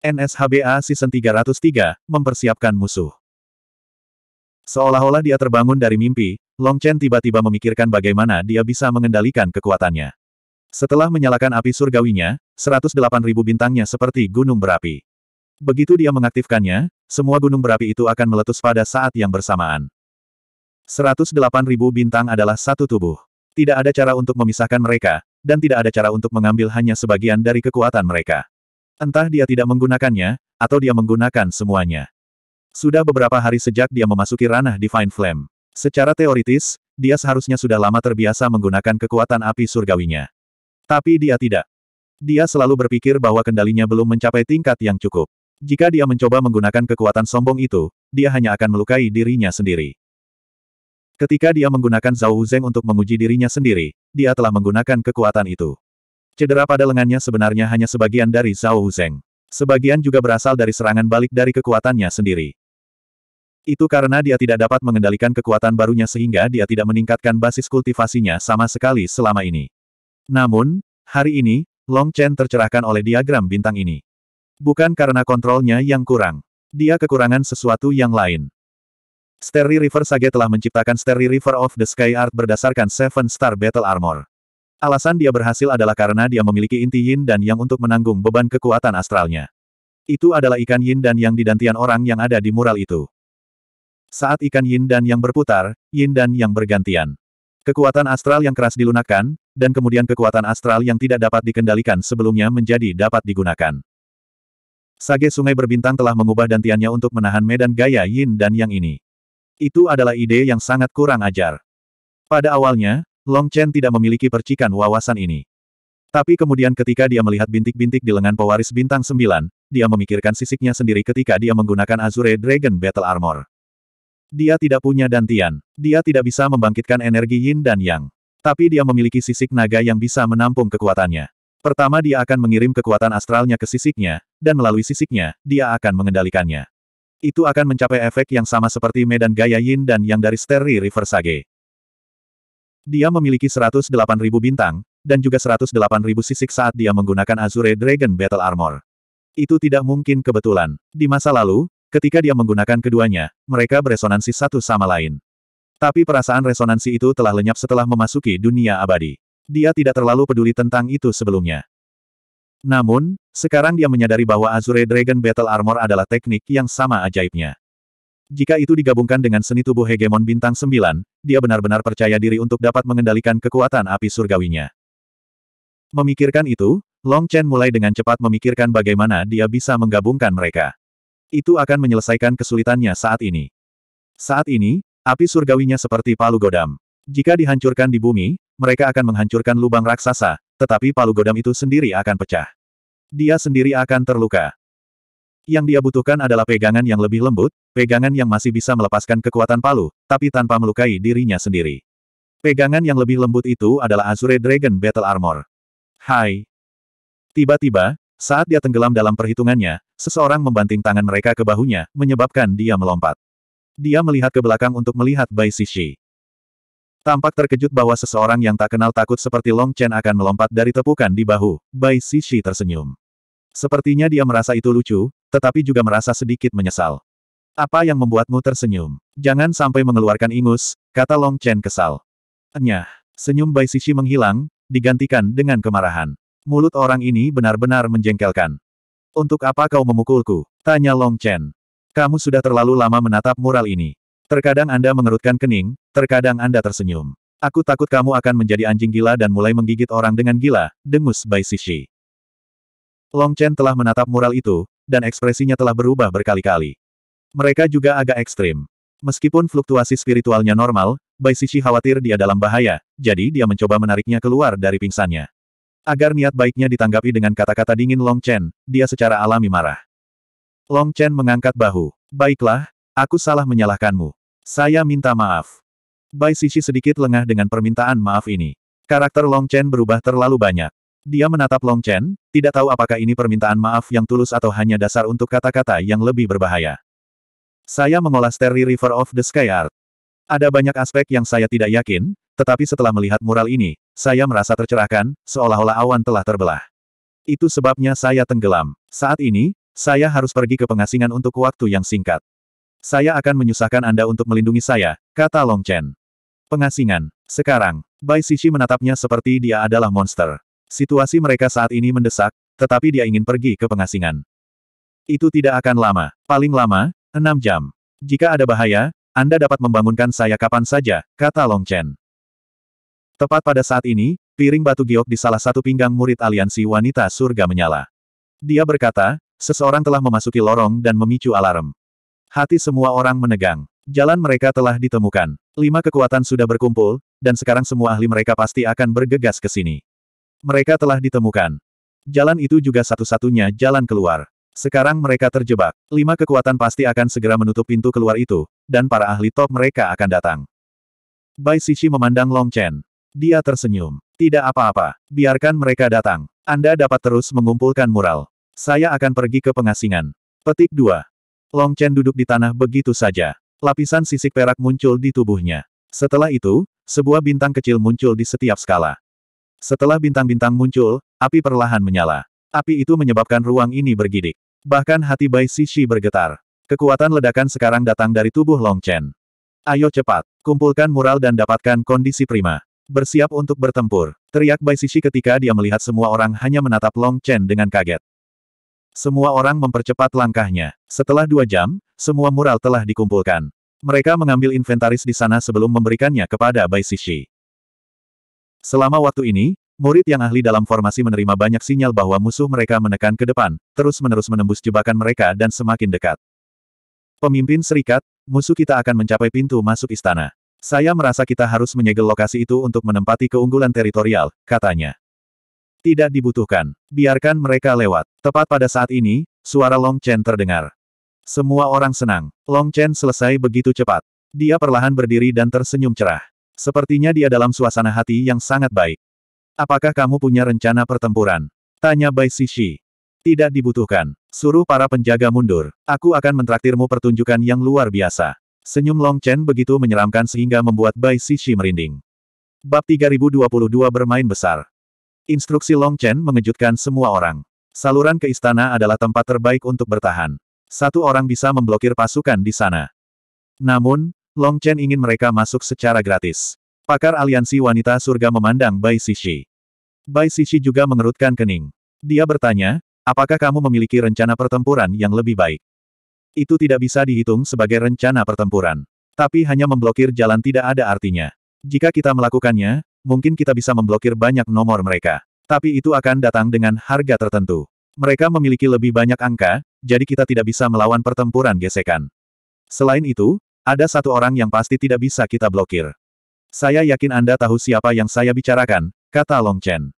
NSHBA Season 303, Mempersiapkan Musuh. Seolah-olah dia terbangun dari mimpi, Long Chen tiba-tiba memikirkan bagaimana dia bisa mengendalikan kekuatannya. Setelah menyalakan api surgawinya, 108.000 bintangnya seperti gunung berapi. Begitu dia mengaktifkannya, semua gunung berapi itu akan meletus pada saat yang bersamaan. 108.000 bintang adalah satu tubuh. Tidak ada cara untuk memisahkan mereka, dan tidak ada cara untuk mengambil hanya sebagian dari kekuatan mereka. Entah dia tidak menggunakannya, atau dia menggunakan semuanya. Sudah beberapa hari sejak dia memasuki ranah Divine Flame. Secara teoritis, dia seharusnya sudah lama terbiasa menggunakan kekuatan api surgawinya. Tapi dia tidak. Dia selalu berpikir bahwa kendalinya belum mencapai tingkat yang cukup. Jika dia mencoba menggunakan kekuatan sombong itu, dia hanya akan melukai dirinya sendiri. Ketika dia menggunakan Zhao Zeng untuk menguji dirinya sendiri, dia telah menggunakan kekuatan itu. Cedera pada lengannya sebenarnya hanya sebagian dari Zhao Huzeng. Sebagian juga berasal dari serangan balik dari kekuatannya sendiri. Itu karena dia tidak dapat mengendalikan kekuatan barunya sehingga dia tidak meningkatkan basis kultivasinya sama sekali selama ini. Namun, hari ini, Long Chen tercerahkan oleh diagram bintang ini. Bukan karena kontrolnya yang kurang. Dia kekurangan sesuatu yang lain. Sterry River Sage telah menciptakan Sterry River of the Sky Art berdasarkan Seven Star Battle Armor. Alasan dia berhasil adalah karena dia memiliki inti yin dan yang untuk menanggung beban kekuatan astralnya. Itu adalah ikan yin dan yang didantian orang yang ada di mural itu. Saat ikan yin dan yang berputar, yin dan yang bergantian. Kekuatan astral yang keras dilunakkan, dan kemudian kekuatan astral yang tidak dapat dikendalikan sebelumnya menjadi dapat digunakan. Sage Sungai Berbintang telah mengubah dantiannya untuk menahan medan gaya yin dan yang ini. Itu adalah ide yang sangat kurang ajar. Pada awalnya, Long Chen tidak memiliki percikan wawasan ini. Tapi kemudian ketika dia melihat bintik-bintik di lengan pewaris bintang Sembilan, dia memikirkan sisiknya sendiri ketika dia menggunakan Azure Dragon Battle Armor. Dia tidak punya dantian. Dia tidak bisa membangkitkan energi yin dan yang. Tapi dia memiliki sisik naga yang bisa menampung kekuatannya. Pertama dia akan mengirim kekuatan astralnya ke sisiknya, dan melalui sisiknya, dia akan mengendalikannya. Itu akan mencapai efek yang sama seperti medan gaya yin dan yang dari Sterry River Sage. Dia memiliki 108.000 bintang, dan juga 108.000 sisik saat dia menggunakan Azure Dragon Battle Armor. Itu tidak mungkin kebetulan. Di masa lalu, ketika dia menggunakan keduanya, mereka beresonansi satu sama lain. Tapi perasaan resonansi itu telah lenyap setelah memasuki dunia abadi. Dia tidak terlalu peduli tentang itu sebelumnya. Namun, sekarang dia menyadari bahwa Azure Dragon Battle Armor adalah teknik yang sama ajaibnya. Jika itu digabungkan dengan seni tubuh hegemon bintang sembilan, dia benar-benar percaya diri untuk dapat mengendalikan kekuatan api surgawinya. Memikirkan itu, Long Chen mulai dengan cepat memikirkan bagaimana dia bisa menggabungkan mereka. Itu akan menyelesaikan kesulitannya saat ini. Saat ini, api surgawinya seperti palu godam. Jika dihancurkan di bumi, mereka akan menghancurkan lubang raksasa, tetapi palu godam itu sendiri akan pecah. Dia sendiri akan terluka. Yang dia butuhkan adalah pegangan yang lebih lembut, pegangan yang masih bisa melepaskan kekuatan palu, tapi tanpa melukai dirinya sendiri. Pegangan yang lebih lembut itu adalah Azure Dragon Battle Armor. Hai. Tiba-tiba, saat dia tenggelam dalam perhitungannya, seseorang membanting tangan mereka ke bahunya, menyebabkan dia melompat. Dia melihat ke belakang untuk melihat Bai Sishi. Tampak terkejut bahwa seseorang yang tak kenal takut seperti Long Chen akan melompat dari tepukan di bahu, Bai Sishi tersenyum. Sepertinya dia merasa itu lucu, tetapi juga merasa sedikit menyesal. Apa yang membuatmu tersenyum? Jangan sampai mengeluarkan ingus, kata Long Chen kesal. Enyah, senyum Bai Sisi menghilang, digantikan dengan kemarahan. Mulut orang ini benar-benar menjengkelkan. Untuk apa kau memukulku? Tanya Long Chen. Kamu sudah terlalu lama menatap mural ini. Terkadang Anda mengerutkan kening, terkadang Anda tersenyum. Aku takut kamu akan menjadi anjing gila dan mulai menggigit orang dengan gila, dengus Bai Sishi. Long Chen telah menatap mural itu, dan ekspresinya telah berubah berkali-kali. Mereka juga agak ekstrim. Meskipun fluktuasi spiritualnya normal, Bai Sisi khawatir dia dalam bahaya, jadi dia mencoba menariknya keluar dari pingsannya. Agar niat baiknya ditanggapi dengan kata-kata dingin Long Chen, dia secara alami marah. Long Chen mengangkat bahu. Baiklah, aku salah menyalahkanmu. Saya minta maaf. Bai Sisi sedikit lengah dengan permintaan maaf ini. Karakter Long Chen berubah terlalu banyak. Dia menatap Long Chen, tidak tahu apakah ini permintaan maaf yang tulus atau hanya dasar untuk kata-kata yang lebih berbahaya. Saya mengolah Sterry River of the Sky Art. Ada banyak aspek yang saya tidak yakin, tetapi setelah melihat mural ini, saya merasa tercerahkan, seolah-olah awan telah terbelah. Itu sebabnya saya tenggelam. Saat ini, saya harus pergi ke pengasingan untuk waktu yang singkat. Saya akan menyusahkan Anda untuk melindungi saya, kata Long Chen. Pengasingan. Sekarang, Bai Sishi menatapnya seperti dia adalah monster. Situasi mereka saat ini mendesak, tetapi dia ingin pergi ke pengasingan. Itu tidak akan lama, paling lama, enam jam. Jika ada bahaya, Anda dapat membangunkan saya kapan saja, kata Long Chen. Tepat pada saat ini, piring batu giok di salah satu pinggang murid aliansi wanita surga menyala. Dia berkata, seseorang telah memasuki lorong dan memicu alarm. Hati semua orang menegang. Jalan mereka telah ditemukan. Lima kekuatan sudah berkumpul, dan sekarang semua ahli mereka pasti akan bergegas ke sini. Mereka telah ditemukan. Jalan itu juga satu-satunya jalan keluar. Sekarang mereka terjebak. Lima kekuatan pasti akan segera menutup pintu keluar itu, dan para ahli top mereka akan datang. Bai Sisi memandang Long Chen. Dia tersenyum. Tidak apa-apa, biarkan mereka datang. Anda dapat terus mengumpulkan mural. Saya akan pergi ke pengasingan. Petik 2. Long Chen duduk di tanah begitu saja. Lapisan sisik perak muncul di tubuhnya. Setelah itu, sebuah bintang kecil muncul di setiap skala. Setelah bintang-bintang muncul, api perlahan menyala. Api itu menyebabkan ruang ini bergidik. Bahkan hati Bai Sisi bergetar. Kekuatan ledakan sekarang datang dari tubuh Long Chen. Ayo cepat, kumpulkan mural dan dapatkan kondisi prima. Bersiap untuk bertempur, teriak Bai Sisi ketika dia melihat semua orang hanya menatap Long Chen dengan kaget. Semua orang mempercepat langkahnya. Setelah dua jam, semua mural telah dikumpulkan. Mereka mengambil inventaris di sana sebelum memberikannya kepada Bai Sisi. Selama waktu ini, murid yang ahli dalam formasi menerima banyak sinyal bahwa musuh mereka menekan ke depan, terus-menerus menembus jebakan mereka dan semakin dekat. Pemimpin serikat, musuh kita akan mencapai pintu masuk istana. Saya merasa kita harus menyegel lokasi itu untuk menempati keunggulan teritorial, katanya. Tidak dibutuhkan. Biarkan mereka lewat. Tepat pada saat ini, suara Long Chen terdengar. Semua orang senang. Long Chen selesai begitu cepat. Dia perlahan berdiri dan tersenyum cerah. Sepertinya dia dalam suasana hati yang sangat baik. Apakah kamu punya rencana pertempuran? Tanya Bai Sishi. Tidak dibutuhkan. Suruh para penjaga mundur. Aku akan mentraktirmu pertunjukan yang luar biasa. Senyum Long Chen begitu menyeramkan sehingga membuat Bai Sishi merinding. Bab 3022 bermain besar. Instruksi Long Chen mengejutkan semua orang. Saluran ke istana adalah tempat terbaik untuk bertahan. Satu orang bisa memblokir pasukan di sana. Namun, Long Chen ingin mereka masuk secara gratis. Pakar aliansi wanita surga memandang Bai Sishi. Bai Sishi juga mengerutkan kening. Dia bertanya, apakah kamu memiliki rencana pertempuran yang lebih baik? Itu tidak bisa dihitung sebagai rencana pertempuran. Tapi hanya memblokir jalan tidak ada artinya. Jika kita melakukannya, mungkin kita bisa memblokir banyak nomor mereka. Tapi itu akan datang dengan harga tertentu. Mereka memiliki lebih banyak angka, jadi kita tidak bisa melawan pertempuran gesekan. Selain itu, ada satu orang yang pasti tidak bisa kita blokir. Saya yakin Anda tahu siapa yang saya bicarakan, kata Long Chen.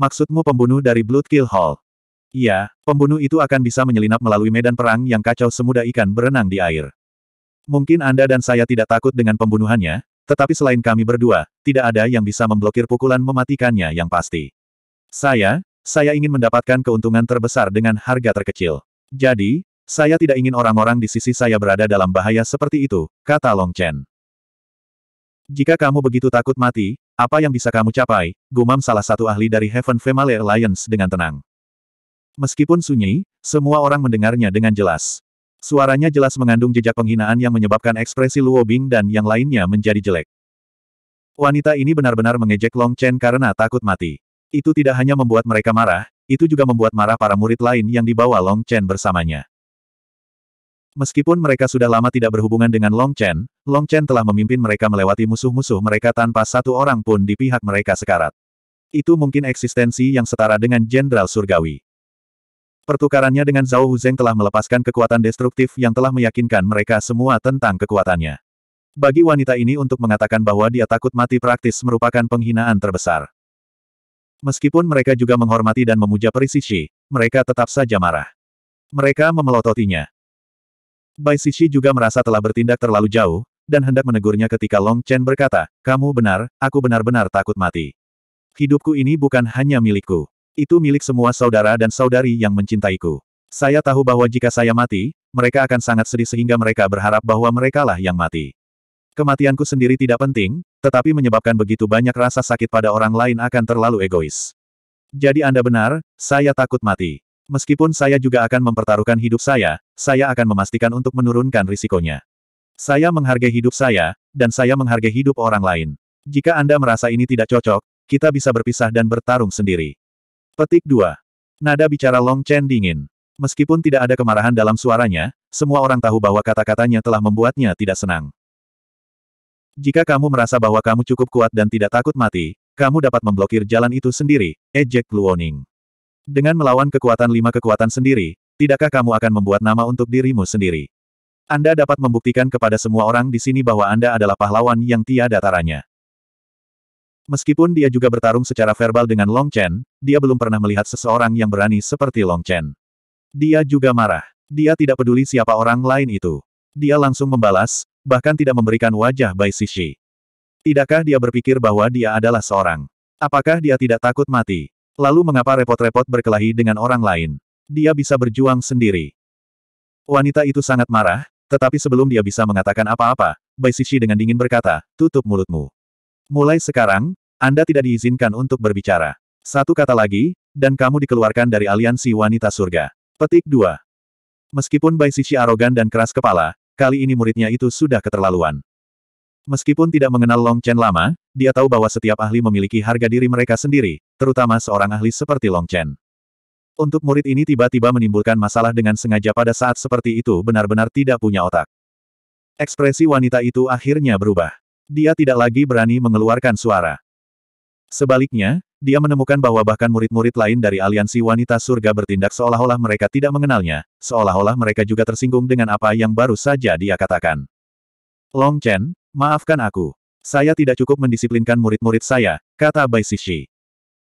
Maksudmu pembunuh dari Blood Kill Hall? Iya, pembunuh itu akan bisa menyelinap melalui medan perang yang kacau semudah ikan berenang di air. Mungkin Anda dan saya tidak takut dengan pembunuhannya, tetapi selain kami berdua, tidak ada yang bisa memblokir pukulan mematikannya yang pasti. Saya, saya ingin mendapatkan keuntungan terbesar dengan harga terkecil. Jadi, saya tidak ingin orang-orang di sisi saya berada dalam bahaya seperti itu, kata Long Chen. Jika kamu begitu takut mati, apa yang bisa kamu capai? Gumam salah satu ahli dari Heaven Family Alliance dengan tenang. Meskipun sunyi, semua orang mendengarnya dengan jelas. Suaranya jelas mengandung jejak penghinaan yang menyebabkan ekspresi Luo Bing dan yang lainnya menjadi jelek. Wanita ini benar-benar mengejek Long Chen karena takut mati. Itu tidak hanya membuat mereka marah, itu juga membuat marah para murid lain yang dibawa Long Chen bersamanya. Meskipun mereka sudah lama tidak berhubungan dengan Long Chen, Long Chen telah memimpin mereka melewati musuh-musuh mereka tanpa satu orang pun di pihak mereka sekarat. Itu mungkin eksistensi yang setara dengan Jenderal Surgawi. Pertukarannya dengan Zhao Huzeng telah melepaskan kekuatan destruktif yang telah meyakinkan mereka semua tentang kekuatannya. Bagi wanita ini untuk mengatakan bahwa dia takut mati praktis merupakan penghinaan terbesar. Meskipun mereka juga menghormati dan memuja Perisishi, mereka tetap saja marah. Mereka memelototinya. Bai Sishi juga merasa telah bertindak terlalu jauh, dan hendak menegurnya ketika Long Chen berkata, kamu benar, aku benar-benar takut mati. Hidupku ini bukan hanya milikku. Itu milik semua saudara dan saudari yang mencintaiku. Saya tahu bahwa jika saya mati, mereka akan sangat sedih sehingga mereka berharap bahwa merekalah yang mati. Kematianku sendiri tidak penting, tetapi menyebabkan begitu banyak rasa sakit pada orang lain akan terlalu egois. Jadi Anda benar, saya takut mati. Meskipun saya juga akan mempertaruhkan hidup saya, saya akan memastikan untuk menurunkan risikonya. Saya menghargai hidup saya, dan saya menghargai hidup orang lain. Jika Anda merasa ini tidak cocok, kita bisa berpisah dan bertarung sendiri. Petik 2. Nada bicara Long Chen dingin. Meskipun tidak ada kemarahan dalam suaranya, semua orang tahu bahwa kata-katanya telah membuatnya tidak senang. Jika kamu merasa bahwa kamu cukup kuat dan tidak takut mati, kamu dapat memblokir jalan itu sendiri, ejek Luoning. Dengan melawan kekuatan lima kekuatan sendiri, tidakkah kamu akan membuat nama untuk dirimu sendiri? Anda dapat membuktikan kepada semua orang di sini bahwa Anda adalah pahlawan yang tiada taranya. Meskipun dia juga bertarung secara verbal dengan Long Chen, dia belum pernah melihat seseorang yang berani seperti Long Chen. Dia juga marah. Dia tidak peduli siapa orang lain itu. Dia langsung membalas, bahkan tidak memberikan wajah Bai Sishi. Tidakkah dia berpikir bahwa dia adalah seorang? Apakah dia tidak takut mati? Lalu mengapa repot-repot berkelahi dengan orang lain? Dia bisa berjuang sendiri. Wanita itu sangat marah, tetapi sebelum dia bisa mengatakan apa-apa, Bai Sisi dengan dingin berkata, tutup mulutmu. Mulai sekarang, Anda tidak diizinkan untuk berbicara. Satu kata lagi, dan kamu dikeluarkan dari aliansi wanita surga. Petik 2. Meskipun Bai Sisi arogan dan keras kepala, kali ini muridnya itu sudah keterlaluan. Meskipun tidak mengenal Long Chen lama, dia tahu bahwa setiap ahli memiliki harga diri mereka sendiri, terutama seorang ahli seperti Long Chen. Untuk murid ini tiba-tiba menimbulkan masalah dengan sengaja pada saat seperti itu benar-benar tidak punya otak. Ekspresi wanita itu akhirnya berubah. Dia tidak lagi berani mengeluarkan suara. Sebaliknya, dia menemukan bahwa bahkan murid-murid lain dari aliansi wanita surga bertindak seolah-olah mereka tidak mengenalnya, seolah-olah mereka juga tersinggung dengan apa yang baru saja dia katakan. Long Chen, maafkan aku. Saya tidak cukup mendisiplinkan murid-murid saya, kata Bai Sishi.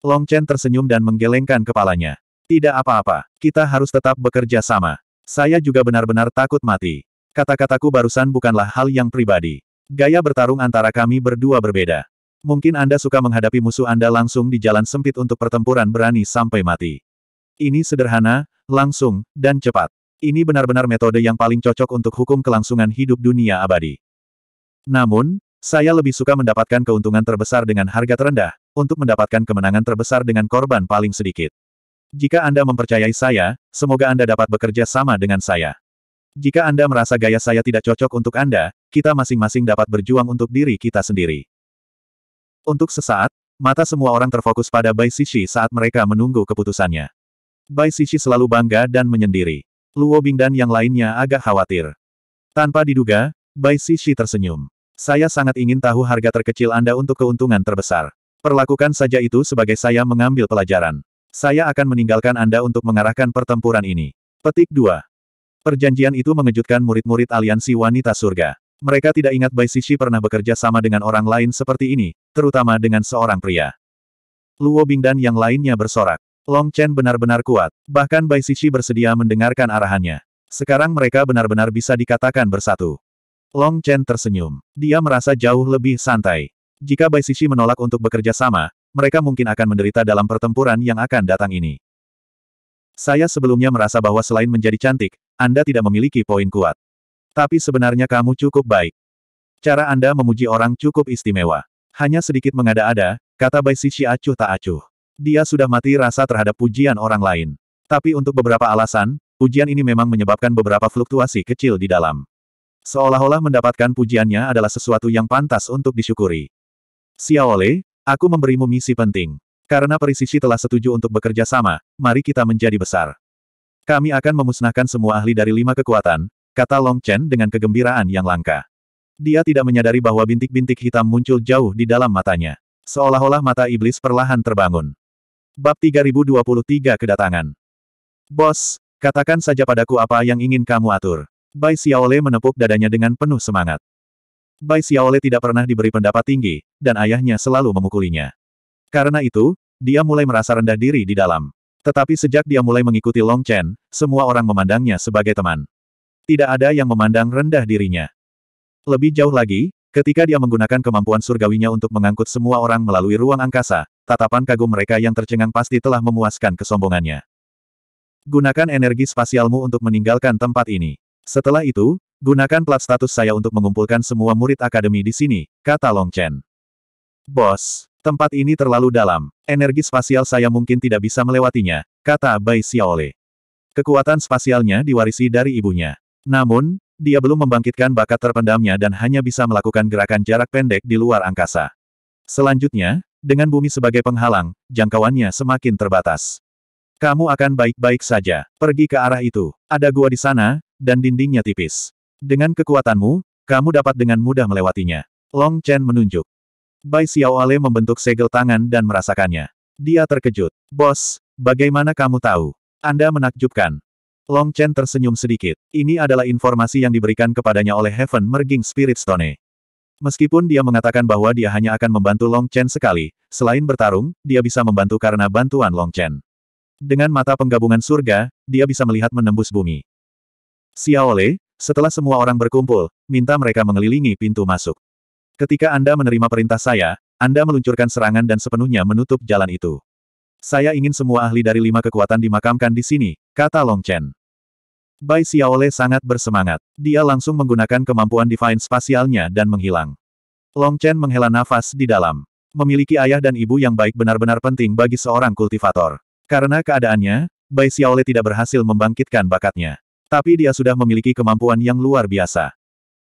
Long Chen tersenyum dan menggelengkan kepalanya. Tidak apa-apa, kita harus tetap bekerja sama. Saya juga benar-benar takut mati. Kata-kataku barusan bukanlah hal yang pribadi. Gaya bertarung antara kami berdua berbeda. Mungkin Anda suka menghadapi musuh Anda langsung di jalan sempit untuk pertempuran berani sampai mati. Ini sederhana, langsung, dan cepat. Ini benar-benar metode yang paling cocok untuk hukum kelangsungan hidup dunia abadi. Namun, saya lebih suka mendapatkan keuntungan terbesar dengan harga terendah, untuk mendapatkan kemenangan terbesar dengan korban paling sedikit. Jika Anda mempercayai saya, semoga Anda dapat bekerja sama dengan saya. Jika Anda merasa gaya saya tidak cocok untuk Anda, kita masing-masing dapat berjuang untuk diri kita sendiri. Untuk sesaat, mata semua orang terfokus pada Bai Sishi saat mereka menunggu keputusannya. Bai Sishi selalu bangga dan menyendiri. Luo Bing dan yang lainnya agak khawatir. Tanpa diduga, Bai Sishi tersenyum. Saya sangat ingin tahu harga terkecil Anda untuk keuntungan terbesar. Perlakukan saja itu sebagai saya mengambil pelajaran. Saya akan meninggalkan Anda untuk mengarahkan pertempuran ini. Petik 2. Perjanjian itu mengejutkan murid-murid aliansi wanita surga. Mereka tidak ingat Bai Sisi pernah bekerja sama dengan orang lain seperti ini, terutama dengan seorang pria. Luo Bing dan yang lainnya bersorak. Long Chen benar-benar kuat, bahkan Bai Sisi bersedia mendengarkan arahannya. Sekarang mereka benar-benar bisa dikatakan bersatu. Long Chen tersenyum. Dia merasa jauh lebih santai. Jika Bai Sisi menolak untuk bekerja sama, mereka mungkin akan menderita dalam pertempuran yang akan datang ini. Saya sebelumnya merasa bahwa selain menjadi cantik, Anda tidak memiliki poin kuat. Tapi sebenarnya kamu cukup baik. Cara Anda memuji orang cukup istimewa. Hanya sedikit mengada-ada, kata Bai Sisi acuh tak acuh. Dia sudah mati rasa terhadap pujian orang lain. Tapi untuk beberapa alasan, pujian ini memang menyebabkan beberapa fluktuasi kecil di dalam. Seolah-olah mendapatkan pujiannya adalah sesuatu yang pantas untuk disyukuri. Xiaole, aku memberimu misi penting. Karena Perisisi telah setuju untuk bekerja sama, mari kita menjadi besar. Kami akan memusnahkan semua ahli dari lima kekuatan, kata Long Chen dengan kegembiraan yang langka. Dia tidak menyadari bahwa bintik-bintik hitam muncul jauh di dalam matanya. Seolah-olah mata iblis perlahan terbangun. Bab 3023 Kedatangan Bos, katakan saja padaku apa yang ingin kamu atur. Bai Xiaole menepuk dadanya dengan penuh semangat. Bai Xiaole tidak pernah diberi pendapat tinggi, dan ayahnya selalu memukulinya. Karena itu, dia mulai merasa rendah diri di dalam. Tetapi sejak dia mulai mengikuti Long Chen, semua orang memandangnya sebagai teman. Tidak ada yang memandang rendah dirinya. Lebih jauh lagi, ketika dia menggunakan kemampuan surgawinya untuk mengangkut semua orang melalui ruang angkasa, tatapan kagum mereka yang tercengang pasti telah memuaskan kesombongannya. Gunakan energi spasialmu untuk meninggalkan tempat ini. Setelah itu, gunakan plat status saya untuk mengumpulkan semua murid akademi di sini, kata Long Chen. Bos, tempat ini terlalu dalam, energi spasial saya mungkin tidak bisa melewatinya, kata Bai Xiaole. Kekuatan spasialnya diwarisi dari ibunya. Namun, dia belum membangkitkan bakat terpendamnya dan hanya bisa melakukan gerakan jarak pendek di luar angkasa. Selanjutnya, dengan bumi sebagai penghalang, jangkauannya semakin terbatas. Kamu akan baik-baik saja. Pergi ke arah itu. Ada gua di sana, dan dindingnya tipis. Dengan kekuatanmu, kamu dapat dengan mudah melewatinya. Long Chen menunjuk. Bai Xiaoale membentuk segel tangan dan merasakannya. Dia terkejut. Bos, bagaimana kamu tahu? Anda menakjubkan. Long Chen tersenyum sedikit. Ini adalah informasi yang diberikan kepadanya oleh Heaven Merging Spirit Stone. Meskipun dia mengatakan bahwa dia hanya akan membantu Long Chen sekali, selain bertarung, dia bisa membantu karena bantuan Long Chen. Dengan mata penggabungan surga, dia bisa melihat menembus bumi. Xiaole, setelah semua orang berkumpul, minta mereka mengelilingi pintu masuk. Ketika Anda menerima perintah saya, Anda meluncurkan serangan dan sepenuhnya menutup jalan itu. Saya ingin semua ahli dari lima kekuatan dimakamkan di sini, kata Long Chen. Bai Xiaole sangat bersemangat. Dia langsung menggunakan kemampuan divine spasialnya dan menghilang. Long Chen menghela nafas di dalam. Memiliki ayah dan ibu yang baik benar-benar penting bagi seorang kultivator. Karena keadaannya, Bai Xiaole tidak berhasil membangkitkan bakatnya. Tapi dia sudah memiliki kemampuan yang luar biasa.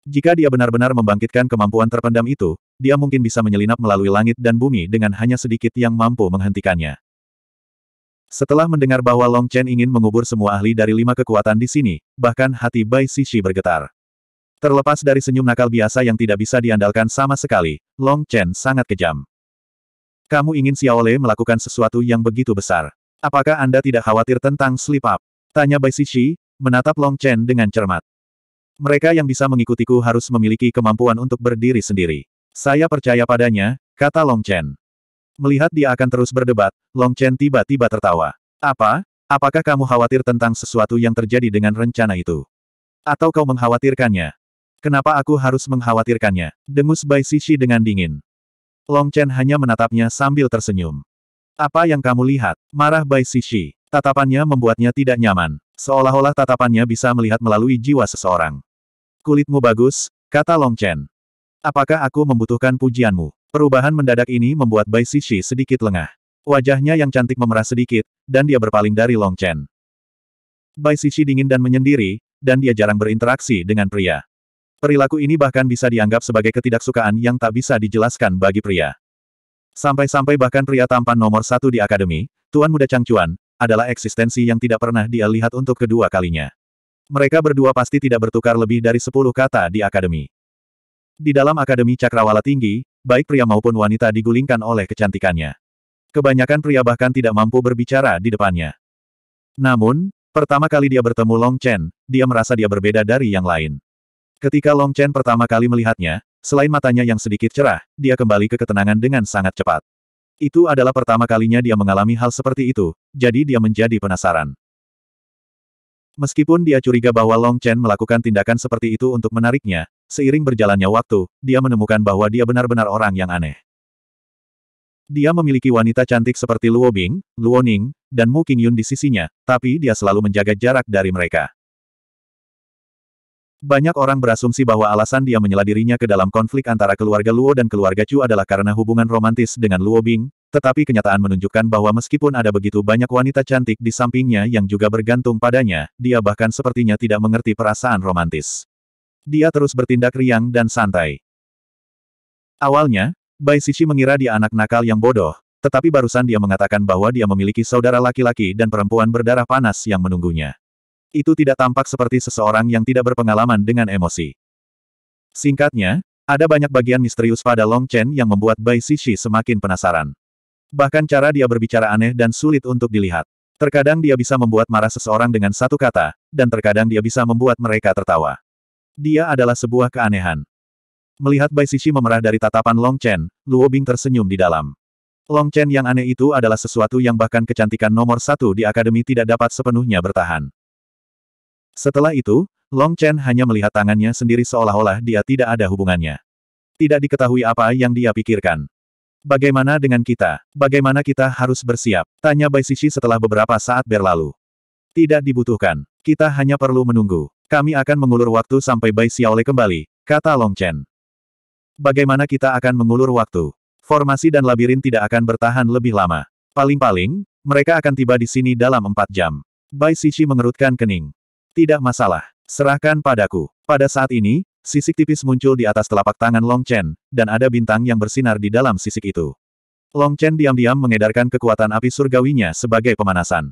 Jika dia benar-benar membangkitkan kemampuan terpendam itu, dia mungkin bisa menyelinap melalui langit dan bumi dengan hanya sedikit yang mampu menghentikannya. Setelah mendengar bahwa Long Chen ingin mengubur semua ahli dari lima kekuatan di sini, bahkan hati Bai Sishi bergetar. Terlepas dari senyum nakal biasa yang tidak bisa diandalkan sama sekali, Long Chen sangat kejam. Kamu ingin Xiaole melakukan sesuatu yang begitu besar. Apakah Anda tidak khawatir tentang slip up? Tanya Bai Sishi, menatap Long Chen dengan cermat. Mereka yang bisa mengikutiku harus memiliki kemampuan untuk berdiri sendiri. Saya percaya padanya, kata Long Chen. Melihat dia akan terus berdebat, Long Chen tiba-tiba tertawa. Apa? Apakah kamu khawatir tentang sesuatu yang terjadi dengan rencana itu? Atau kau mengkhawatirkannya? Kenapa aku harus mengkhawatirkannya? Dengus Bai Sishi dengan dingin. Long Chen hanya menatapnya sambil tersenyum. Apa yang kamu lihat? Marah Bai Sishi. Tatapannya membuatnya tidak nyaman. Seolah-olah tatapannya bisa melihat melalui jiwa seseorang. Kulitmu bagus, kata Long Chen. Apakah aku membutuhkan pujianmu? Perubahan mendadak ini membuat Bai Sishi sedikit lengah. Wajahnya yang cantik memerah sedikit, dan dia berpaling dari Long Chen. Bai Sishi dingin dan menyendiri, dan dia jarang berinteraksi dengan pria. Perilaku ini bahkan bisa dianggap sebagai ketidaksukaan yang tak bisa dijelaskan bagi pria. Sampai-sampai bahkan pria tampan nomor satu di akademi, Tuan Muda Changchuan, adalah eksistensi yang tidak pernah dia lihat untuk kedua kalinya. Mereka berdua pasti tidak bertukar lebih dari sepuluh kata di akademi. Di dalam akademi cakrawala tinggi, baik pria maupun wanita digulingkan oleh kecantikannya. Kebanyakan pria bahkan tidak mampu berbicara di depannya. Namun, pertama kali dia bertemu Long Chen, dia merasa dia berbeda dari yang lain. Ketika Long Chen pertama kali melihatnya, Selain matanya yang sedikit cerah, dia kembali ke ketenangan dengan sangat cepat. Itu adalah pertama kalinya dia mengalami hal seperti itu, jadi dia menjadi penasaran. Meskipun dia curiga bahwa Long Chen melakukan tindakan seperti itu untuk menariknya, seiring berjalannya waktu, dia menemukan bahwa dia benar-benar orang yang aneh. Dia memiliki wanita cantik seperti Luo Bing, Luo Ning, dan Mu Qingyun di sisinya, tapi dia selalu menjaga jarak dari mereka. Banyak orang berasumsi bahwa alasan dia menyela dirinya ke dalam konflik antara keluarga Luo dan keluarga Chu adalah karena hubungan romantis dengan Luo Bing, tetapi kenyataan menunjukkan bahwa meskipun ada begitu banyak wanita cantik di sampingnya yang juga bergantung padanya, dia bahkan sepertinya tidak mengerti perasaan romantis. Dia terus bertindak riang dan santai. Awalnya, Bai Sisi mengira dia anak nakal yang bodoh, tetapi barusan dia mengatakan bahwa dia memiliki saudara laki-laki dan perempuan berdarah panas yang menunggunya itu tidak tampak seperti seseorang yang tidak berpengalaman dengan emosi. Singkatnya, ada banyak bagian misterius pada Long Chen yang membuat Bai Sishi semakin penasaran. Bahkan cara dia berbicara aneh dan sulit untuk dilihat. Terkadang dia bisa membuat marah seseorang dengan satu kata, dan terkadang dia bisa membuat mereka tertawa. Dia adalah sebuah keanehan. Melihat Bai Sishi memerah dari tatapan Long Chen, Luo Bing tersenyum di dalam. Long Chen yang aneh itu adalah sesuatu yang bahkan kecantikan nomor satu di akademi tidak dapat sepenuhnya bertahan. Setelah itu, Long Chen hanya melihat tangannya sendiri seolah-olah dia tidak ada hubungannya. Tidak diketahui apa yang dia pikirkan. Bagaimana dengan kita? Bagaimana kita harus bersiap? Tanya Bai Sisi setelah beberapa saat berlalu. Tidak dibutuhkan. Kita hanya perlu menunggu. Kami akan mengulur waktu sampai Bai Xiaole kembali, kata Long Chen. Bagaimana kita akan mengulur waktu? Formasi dan labirin tidak akan bertahan lebih lama. Paling-paling, mereka akan tiba di sini dalam empat jam. Bai Sisi mengerutkan kening. Tidak masalah. Serahkan padaku. Pada saat ini, sisik tipis muncul di atas telapak tangan Long Chen, dan ada bintang yang bersinar di dalam sisik itu. Long Chen diam-diam mengedarkan kekuatan api surgawinya sebagai pemanasan.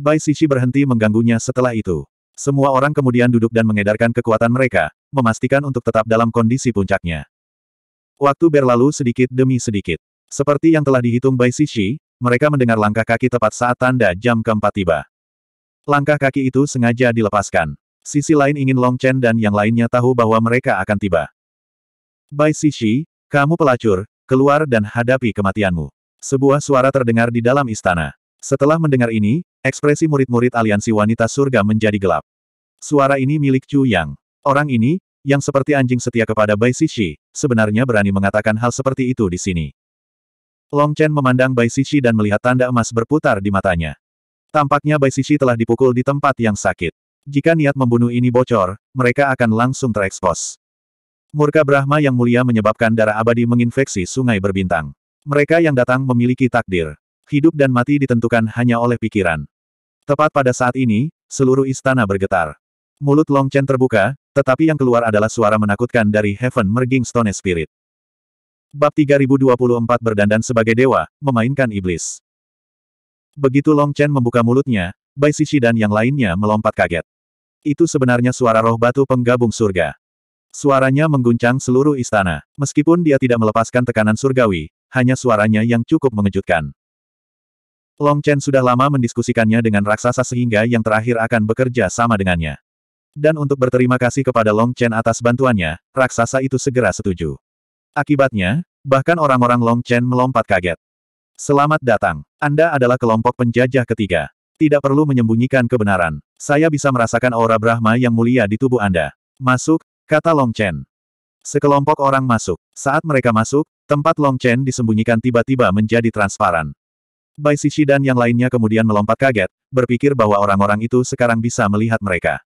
Bai Sisi berhenti mengganggunya setelah itu. Semua orang kemudian duduk dan mengedarkan kekuatan mereka, memastikan untuk tetap dalam kondisi puncaknya. Waktu berlalu sedikit demi sedikit. Seperti yang telah dihitung Bai Sisi, mereka mendengar langkah kaki tepat saat tanda jam keempat tiba. Langkah kaki itu sengaja dilepaskan. Sisi lain ingin Long Chen dan yang lainnya tahu bahwa mereka akan tiba. Bai Sisi, kamu pelacur, keluar dan hadapi kematianmu. Sebuah suara terdengar di dalam istana. Setelah mendengar ini, ekspresi murid-murid aliansi wanita surga menjadi gelap. Suara ini milik Chu Yang. Orang ini, yang seperti anjing setia kepada Bai Sisi, sebenarnya berani mengatakan hal seperti itu di sini. Long Chen memandang Bai Sisi dan melihat tanda emas berputar di matanya. Tampaknya Bai Sisi telah dipukul di tempat yang sakit. Jika niat membunuh ini bocor, mereka akan langsung terekspos. Murka Brahma yang mulia menyebabkan darah abadi menginfeksi sungai berbintang. Mereka yang datang memiliki takdir. Hidup dan mati ditentukan hanya oleh pikiran. Tepat pada saat ini, seluruh istana bergetar. Mulut Long Chen terbuka, tetapi yang keluar adalah suara menakutkan dari Heaven Merging Stone Spirit. Bab 3024 berdandan sebagai dewa, memainkan iblis. Begitu Long Chen membuka mulutnya, Bai Sisi dan yang lainnya melompat kaget. Itu sebenarnya suara roh batu penggabung surga. Suaranya mengguncang seluruh istana. Meskipun dia tidak melepaskan tekanan surgawi, hanya suaranya yang cukup mengejutkan. Long Chen sudah lama mendiskusikannya dengan raksasa sehingga yang terakhir akan bekerja sama dengannya. Dan untuk berterima kasih kepada Long Chen atas bantuannya, raksasa itu segera setuju. Akibatnya, bahkan orang-orang Long Chen melompat kaget. Selamat datang. Anda adalah kelompok penjajah ketiga. Tidak perlu menyembunyikan kebenaran. Saya bisa merasakan aura Brahma yang mulia di tubuh Anda. Masuk, kata Long Chen. Sekelompok orang masuk. Saat mereka masuk, tempat Long Chen disembunyikan tiba-tiba menjadi transparan. Bai Sishi dan yang lainnya kemudian melompat kaget, berpikir bahwa orang-orang itu sekarang bisa melihat mereka.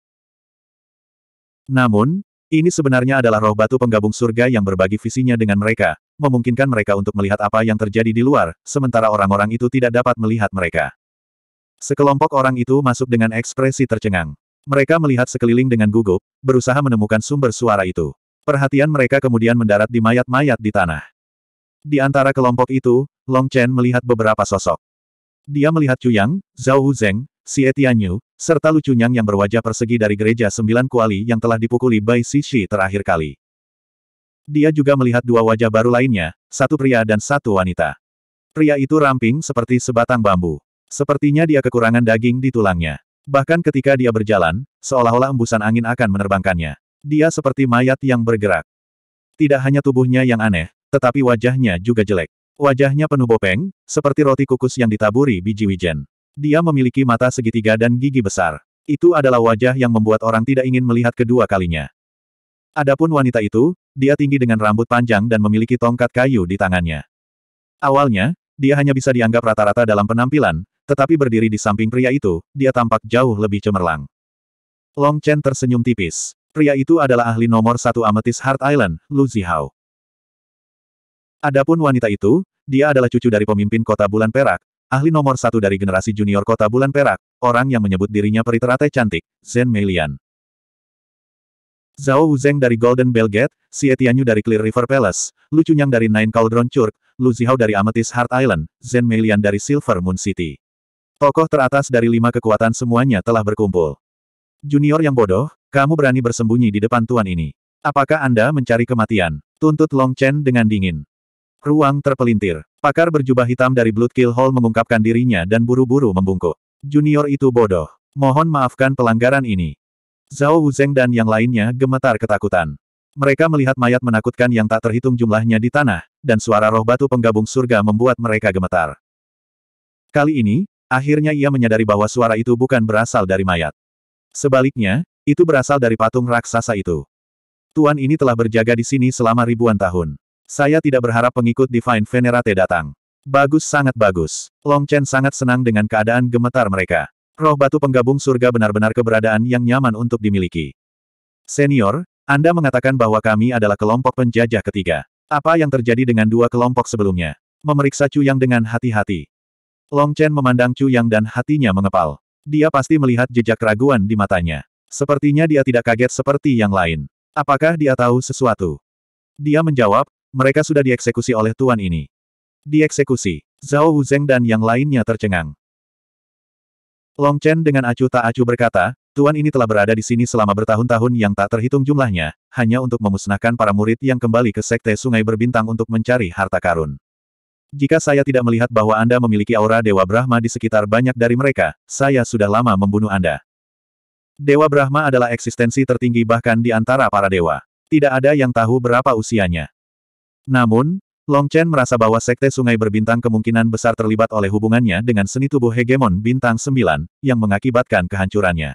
Namun, ini sebenarnya adalah roh batu penggabung surga yang berbagi visinya dengan mereka, memungkinkan mereka untuk melihat apa yang terjadi di luar, sementara orang-orang itu tidak dapat melihat mereka. Sekelompok orang itu masuk dengan ekspresi tercengang. Mereka melihat sekeliling dengan gugup, berusaha menemukan sumber suara itu. Perhatian mereka kemudian mendarat di mayat-mayat di tanah. Di antara kelompok itu, Long Chen melihat beberapa sosok. Dia melihat Chu Yang, Zhao Hu Zeng, Xie Tianyu, serta Lu Chunyang yang berwajah persegi dari gereja sembilan kuali yang telah dipukuli Bai Shishi terakhir kali dia juga melihat dua wajah baru lainnya, satu pria dan satu wanita. Pria itu ramping seperti sebatang bambu. Sepertinya dia kekurangan daging di tulangnya. Bahkan ketika dia berjalan, seolah-olah embusan angin akan menerbangkannya. Dia seperti mayat yang bergerak. Tidak hanya tubuhnya yang aneh, tetapi wajahnya juga jelek. Wajahnya penuh bopeng, seperti roti kukus yang ditaburi biji wijen. Dia memiliki mata segitiga dan gigi besar. Itu adalah wajah yang membuat orang tidak ingin melihat kedua kalinya. Adapun wanita itu, dia tinggi dengan rambut panjang dan memiliki tongkat kayu di tangannya. Awalnya, dia hanya bisa dianggap rata-rata dalam penampilan, tetapi berdiri di samping pria itu, dia tampak jauh lebih cemerlang. Long Chen tersenyum tipis. Pria itu adalah ahli nomor satu ametis Heart Island, Lu Zihao. Adapun wanita itu, dia adalah cucu dari pemimpin kota bulan perak, ahli nomor satu dari generasi junior kota bulan perak, orang yang menyebut dirinya periterate cantik, Zen Meilian. Zhao Wuzeng dari Golden Bell Gate, Si Etianyu dari Clear River Palace, Lu Chunyang dari Nine Cauldron Church, Lu Zihao dari Amethyst Heart Island, Zhen Meilian dari Silver Moon City. Tokoh teratas dari lima kekuatan semuanya telah berkumpul. Junior yang bodoh, kamu berani bersembunyi di depan tuan ini. Apakah Anda mencari kematian? Tuntut Long Chen dengan dingin. Ruang terpelintir. Pakar berjubah hitam dari Blood Kill Hall mengungkapkan dirinya dan buru-buru membungkuk. Junior itu bodoh. Mohon maafkan pelanggaran ini. Zhao Huzeng dan yang lainnya gemetar ketakutan. Mereka melihat mayat menakutkan yang tak terhitung jumlahnya di tanah, dan suara roh batu penggabung surga membuat mereka gemetar. Kali ini, akhirnya ia menyadari bahwa suara itu bukan berasal dari mayat. Sebaliknya, itu berasal dari patung raksasa itu. Tuan ini telah berjaga di sini selama ribuan tahun. Saya tidak berharap pengikut Divine Venerate datang. Bagus sangat bagus. Long Chen sangat senang dengan keadaan gemetar mereka. Roh batu penggabung surga benar-benar keberadaan yang nyaman untuk dimiliki. Senior, Anda mengatakan bahwa kami adalah kelompok penjajah ketiga. Apa yang terjadi dengan dua kelompok sebelumnya? Memeriksa Chu Yang dengan hati-hati. Long Chen memandang Chu Yang dan hatinya mengepal. Dia pasti melihat jejak keraguan di matanya. Sepertinya dia tidak kaget seperti yang lain. Apakah dia tahu sesuatu? Dia menjawab, mereka sudah dieksekusi oleh tuan ini. Dieksekusi, Zhao Wuzeng dan yang lainnya tercengang. Long Chen dengan acu tak acu berkata, Tuan ini telah berada di sini selama bertahun-tahun yang tak terhitung jumlahnya, hanya untuk memusnahkan para murid yang kembali ke Sekte Sungai Berbintang untuk mencari harta karun. Jika saya tidak melihat bahwa Anda memiliki aura Dewa Brahma di sekitar banyak dari mereka, saya sudah lama membunuh Anda. Dewa Brahma adalah eksistensi tertinggi bahkan di antara para dewa. Tidak ada yang tahu berapa usianya. Namun, Long Chen merasa bahwa Sekte Sungai Berbintang kemungkinan besar terlibat oleh hubungannya dengan seni tubuh hegemon bintang 9, yang mengakibatkan kehancurannya.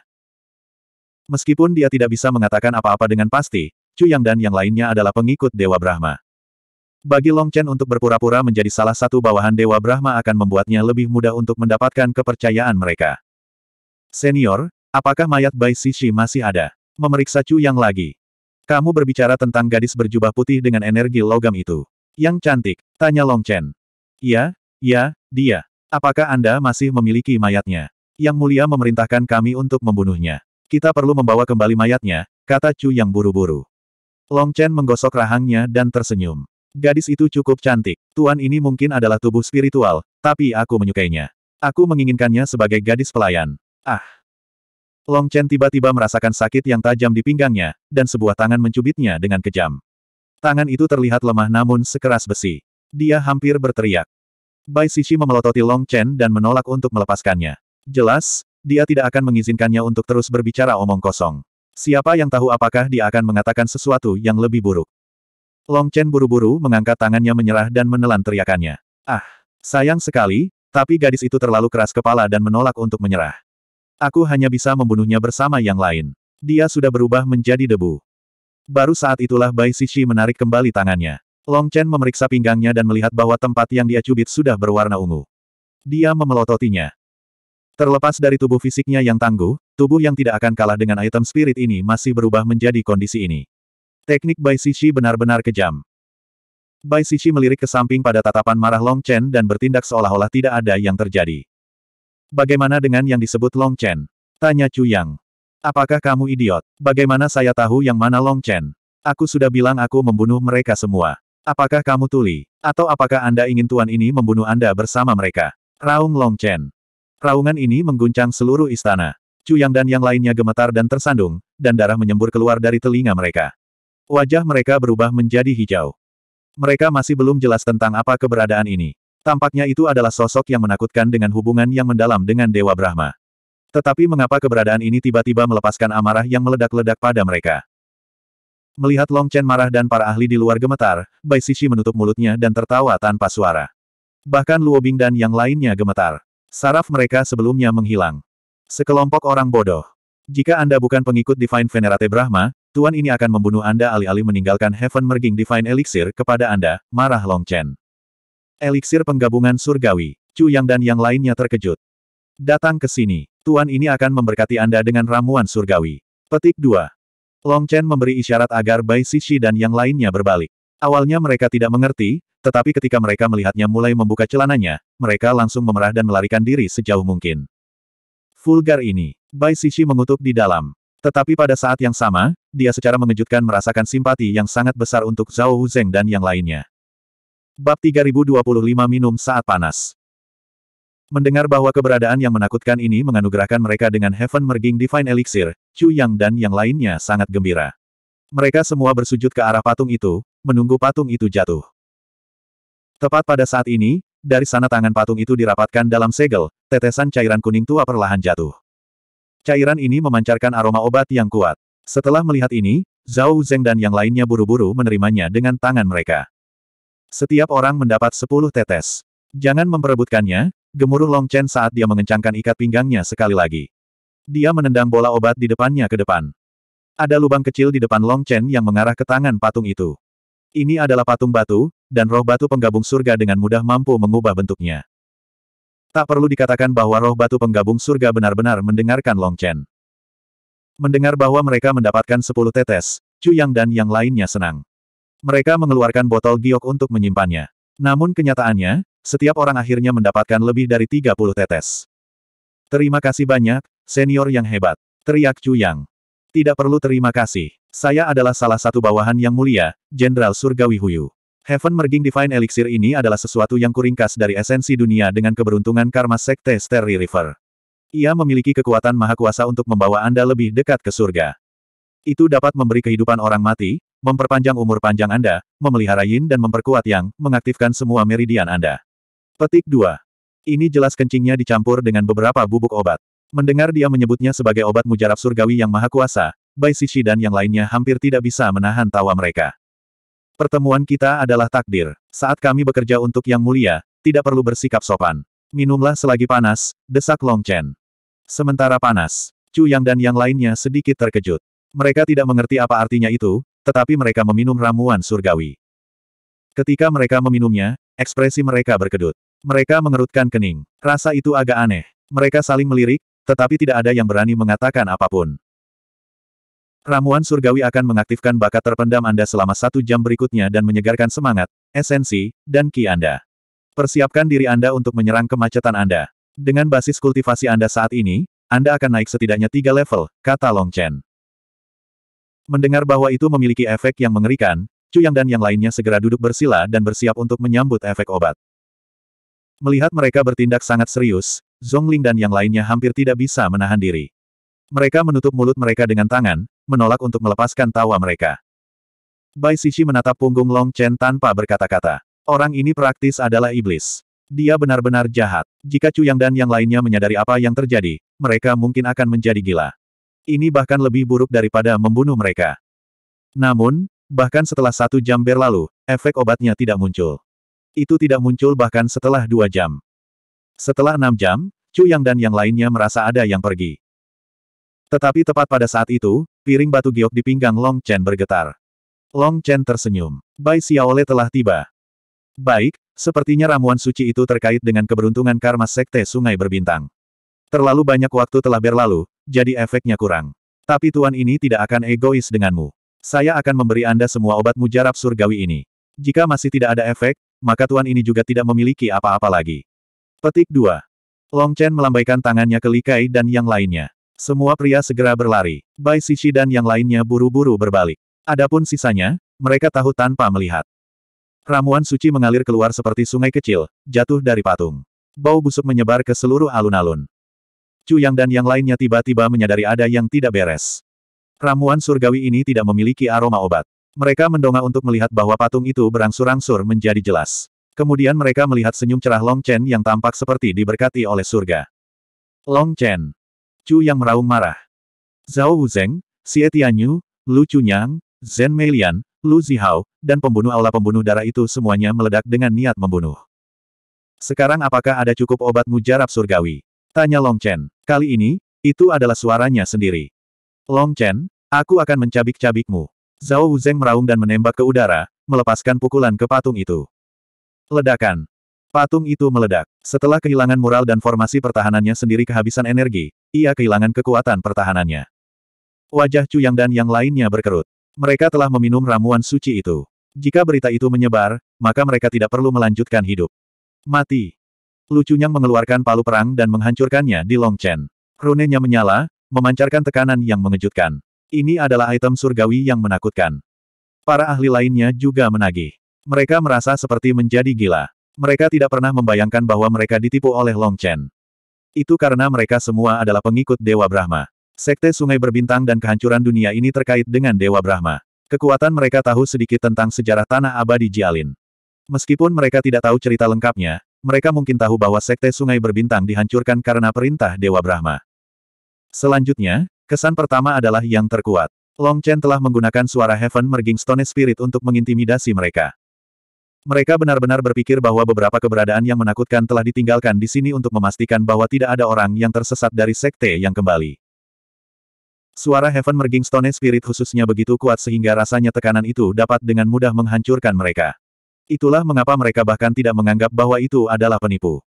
Meskipun dia tidak bisa mengatakan apa-apa dengan pasti, Chu Yang dan yang lainnya adalah pengikut Dewa Brahma. Bagi Long Chen untuk berpura-pura menjadi salah satu bawahan Dewa Brahma akan membuatnya lebih mudah untuk mendapatkan kepercayaan mereka. Senior, apakah mayat Bai Sishi masih ada? Memeriksa Chu Yang lagi. Kamu berbicara tentang gadis berjubah putih dengan energi logam itu. Yang cantik, tanya Long Chen. Ya, ya, dia. Apakah Anda masih memiliki mayatnya? Yang mulia memerintahkan kami untuk membunuhnya. Kita perlu membawa kembali mayatnya, kata Chu yang buru-buru. Long Chen menggosok rahangnya dan tersenyum. Gadis itu cukup cantik. Tuan ini mungkin adalah tubuh spiritual, tapi aku menyukainya. Aku menginginkannya sebagai gadis pelayan. Ah! Long Chen tiba-tiba merasakan sakit yang tajam di pinggangnya, dan sebuah tangan mencubitnya dengan kejam. Tangan itu terlihat lemah namun sekeras besi. Dia hampir berteriak. Bai Sishi memelototi Long Chen dan menolak untuk melepaskannya. Jelas, dia tidak akan mengizinkannya untuk terus berbicara omong kosong. Siapa yang tahu apakah dia akan mengatakan sesuatu yang lebih buruk. Long Chen buru-buru mengangkat tangannya menyerah dan menelan teriakannya. Ah, sayang sekali, tapi gadis itu terlalu keras kepala dan menolak untuk menyerah. Aku hanya bisa membunuhnya bersama yang lain. Dia sudah berubah menjadi debu. Baru saat itulah Bai Sishi menarik kembali tangannya. Long Chen memeriksa pinggangnya dan melihat bahwa tempat yang dia cubit sudah berwarna ungu. Dia memelototinya. Terlepas dari tubuh fisiknya yang tangguh, tubuh yang tidak akan kalah dengan item spirit ini masih berubah menjadi kondisi ini. Teknik Bai Sishi benar-benar kejam. Bai Sishi melirik ke samping pada tatapan marah Long Chen dan bertindak seolah-olah tidak ada yang terjadi. Bagaimana dengan yang disebut Long Chen? Tanya Chu Yang. Apakah kamu idiot? Bagaimana saya tahu yang mana Long Chen? Aku sudah bilang aku membunuh mereka semua. Apakah kamu tuli? Atau apakah Anda ingin tuan ini membunuh Anda bersama mereka? Raung Long Chen. Raungan ini mengguncang seluruh istana. Chu Yang dan yang lainnya gemetar dan tersandung, dan darah menyembur keluar dari telinga mereka. Wajah mereka berubah menjadi hijau. Mereka masih belum jelas tentang apa keberadaan ini. Tampaknya itu adalah sosok yang menakutkan dengan hubungan yang mendalam dengan Dewa Brahma. Tetapi mengapa keberadaan ini tiba-tiba melepaskan amarah yang meledak-ledak pada mereka? Melihat Long Chen marah dan para ahli di luar gemetar, Bai Sisi menutup mulutnya dan tertawa tanpa suara. Bahkan Luo Bing dan yang lainnya gemetar. Saraf mereka sebelumnya menghilang. Sekelompok orang bodoh. Jika Anda bukan pengikut Divine Venerate Brahma, Tuan ini akan membunuh Anda alih-alih meninggalkan Heaven Merging Divine Elixir kepada Anda, marah Long Chen. Elixir penggabungan surgawi, Chu Yang dan yang lainnya terkejut. Datang ke sini. Tuan ini akan memberkati Anda dengan ramuan surgawi. Petik 2. Long Chen memberi isyarat agar Bai Sishi dan yang lainnya berbalik. Awalnya mereka tidak mengerti, tetapi ketika mereka melihatnya mulai membuka celananya, mereka langsung memerah dan melarikan diri sejauh mungkin. Vulgar ini, Bai Sishi mengutuk di dalam. Tetapi pada saat yang sama, dia secara mengejutkan merasakan simpati yang sangat besar untuk Zhao Zheng dan yang lainnya. Bab 3025 Minum Saat Panas Mendengar bahwa keberadaan yang menakutkan ini menganugerahkan mereka dengan Heaven Merging Divine Elixir, Chu Yang dan yang lainnya sangat gembira. Mereka semua bersujud ke arah patung itu, menunggu patung itu jatuh. Tepat pada saat ini, dari sana tangan patung itu dirapatkan dalam segel, tetesan cairan kuning tua perlahan jatuh. Cairan ini memancarkan aroma obat yang kuat. Setelah melihat ini, Zhao Zeng dan yang lainnya buru-buru menerimanya dengan tangan mereka. Setiap orang mendapat sepuluh tetes. Jangan memperebutkannya, gemuruh Long Chen saat dia mengencangkan ikat pinggangnya sekali lagi. Dia menendang bola obat di depannya ke depan. Ada lubang kecil di depan Long Chen yang mengarah ke tangan patung itu. Ini adalah patung batu, dan roh batu penggabung surga dengan mudah mampu mengubah bentuknya. Tak perlu dikatakan bahwa roh batu penggabung surga benar-benar mendengarkan Long Chen. Mendengar bahwa mereka mendapatkan 10 tetes, Chu Yang dan yang lainnya senang. Mereka mengeluarkan botol giok untuk menyimpannya. Namun kenyataannya, setiap orang akhirnya mendapatkan lebih dari 30 tetes. Terima kasih banyak, senior yang hebat. Teriak Chu Yang. Tidak perlu terima kasih. Saya adalah salah satu bawahan yang mulia, Jenderal Surgawi Huyu. Heaven Merging Divine Elixir ini adalah sesuatu yang kuringkas dari esensi dunia dengan keberuntungan karma Sekte Sterry River. Ia memiliki kekuatan maha kuasa untuk membawa Anda lebih dekat ke surga. Itu dapat memberi kehidupan orang mati, memperpanjang umur panjang Anda, memelihara yin dan memperkuat yang, mengaktifkan semua meridian Anda. Petik 2. Ini jelas kencingnya dicampur dengan beberapa bubuk obat. Mendengar dia menyebutnya sebagai obat mujarab surgawi yang maha kuasa, Bai Sishi dan yang lainnya hampir tidak bisa menahan tawa mereka. Pertemuan kita adalah takdir. Saat kami bekerja untuk yang mulia, tidak perlu bersikap sopan. Minumlah selagi panas, desak Long Chen. Sementara panas, Chu Yang dan yang lainnya sedikit terkejut. Mereka tidak mengerti apa artinya itu, tetapi mereka meminum ramuan surgawi. Ketika mereka meminumnya, ekspresi mereka berkedut. Mereka mengerutkan kening. Rasa itu agak aneh. Mereka saling melirik, tetapi tidak ada yang berani mengatakan apapun. Ramuan surgawi akan mengaktifkan bakat terpendam Anda selama satu jam berikutnya dan menyegarkan semangat, esensi, dan ki Anda. Persiapkan diri Anda untuk menyerang kemacetan Anda. Dengan basis kultivasi Anda saat ini, Anda akan naik setidaknya tiga level, kata Long Chen. Mendengar bahwa itu memiliki efek yang mengerikan, Yang dan yang lainnya segera duduk bersila dan bersiap untuk menyambut efek obat. Melihat mereka bertindak sangat serius, Zhongling dan yang lainnya hampir tidak bisa menahan diri. Mereka menutup mulut mereka dengan tangan, menolak untuk melepaskan tawa mereka. Bai Sisi menatap punggung Long Chen tanpa berkata-kata. Orang ini praktis adalah iblis. Dia benar-benar jahat. Jika Chu Yang dan yang lainnya menyadari apa yang terjadi, mereka mungkin akan menjadi gila. Ini bahkan lebih buruk daripada membunuh mereka. Namun, bahkan setelah satu jam berlalu, efek obatnya tidak muncul. Itu tidak muncul bahkan setelah dua jam. Setelah enam jam, Chu Yang dan yang lainnya merasa ada yang pergi. Tetapi tepat pada saat itu, piring batu giok di pinggang Long Chen bergetar. Long Chen tersenyum. Bai Xiaole telah tiba. Baik, sepertinya ramuan suci itu terkait dengan keberuntungan karma sekte sungai berbintang. Terlalu banyak waktu telah berlalu, jadi efeknya kurang. Tapi tuan ini tidak akan egois denganmu. Saya akan memberi Anda semua obat mujarab surgawi ini. Jika masih tidak ada efek, maka tuan ini juga tidak memiliki apa-apa lagi. Petik 2. Long Chen melambaikan tangannya ke Likai dan yang lainnya. Semua pria segera berlari. Bai Sisi dan yang lainnya buru-buru berbalik. Adapun sisanya, mereka tahu tanpa melihat. Ramuan suci mengalir keluar seperti sungai kecil, jatuh dari patung. Bau busuk menyebar ke seluruh alun-alun. Chu Yang dan yang lainnya tiba-tiba menyadari ada yang tidak beres. Ramuan surgawi ini tidak memiliki aroma obat. Mereka mendongak untuk melihat bahwa patung itu berangsur-angsur menjadi jelas. Kemudian mereka melihat senyum cerah Long Chen yang tampak seperti diberkati oleh surga. Long Chen. Chu yang meraung marah. Zhao Wuzeng, Xie Tianyu, Lu Chunyang, Zhen Meilian, Lu Zihao, dan pembunuh aula pembunuh darah itu semuanya meledak dengan niat membunuh. Sekarang apakah ada cukup obat mujarab surgawi? Tanya Long Chen. Kali ini, itu adalah suaranya sendiri. Long Chen, aku akan mencabik-cabikmu. Zhao Huzeng meraung dan menembak ke udara, melepaskan pukulan ke patung itu. Ledakan. Patung itu meledak. Setelah kehilangan mural dan formasi pertahanannya sendiri kehabisan energi, ia kehilangan kekuatan pertahanannya. Wajah Chu Yang dan yang lainnya berkerut. Mereka telah meminum ramuan suci itu. Jika berita itu menyebar, maka mereka tidak perlu melanjutkan hidup. Mati. Lucunya mengeluarkan palu perang dan menghancurkannya di Long Chen. Runenya menyala, memancarkan tekanan yang mengejutkan. Ini adalah item surgawi yang menakutkan. Para ahli lainnya juga menagih. Mereka merasa seperti menjadi gila. Mereka tidak pernah membayangkan bahwa mereka ditipu oleh Long Chen. Itu karena mereka semua adalah pengikut Dewa Brahma. Sekte Sungai Berbintang dan kehancuran dunia ini terkait dengan Dewa Brahma. Kekuatan mereka tahu sedikit tentang sejarah Tanah Abadi Jialin. Meskipun mereka tidak tahu cerita lengkapnya, mereka mungkin tahu bahwa Sekte Sungai Berbintang dihancurkan karena perintah Dewa Brahma. Selanjutnya, Kesan pertama adalah yang terkuat. Long Chen telah menggunakan suara Heaven Merging Stone Spirit untuk mengintimidasi mereka. Mereka benar-benar berpikir bahwa beberapa keberadaan yang menakutkan telah ditinggalkan di sini untuk memastikan bahwa tidak ada orang yang tersesat dari sekte yang kembali. Suara Heaven Merging Stone Spirit khususnya begitu kuat sehingga rasanya tekanan itu dapat dengan mudah menghancurkan mereka. Itulah mengapa mereka bahkan tidak menganggap bahwa itu adalah penipu.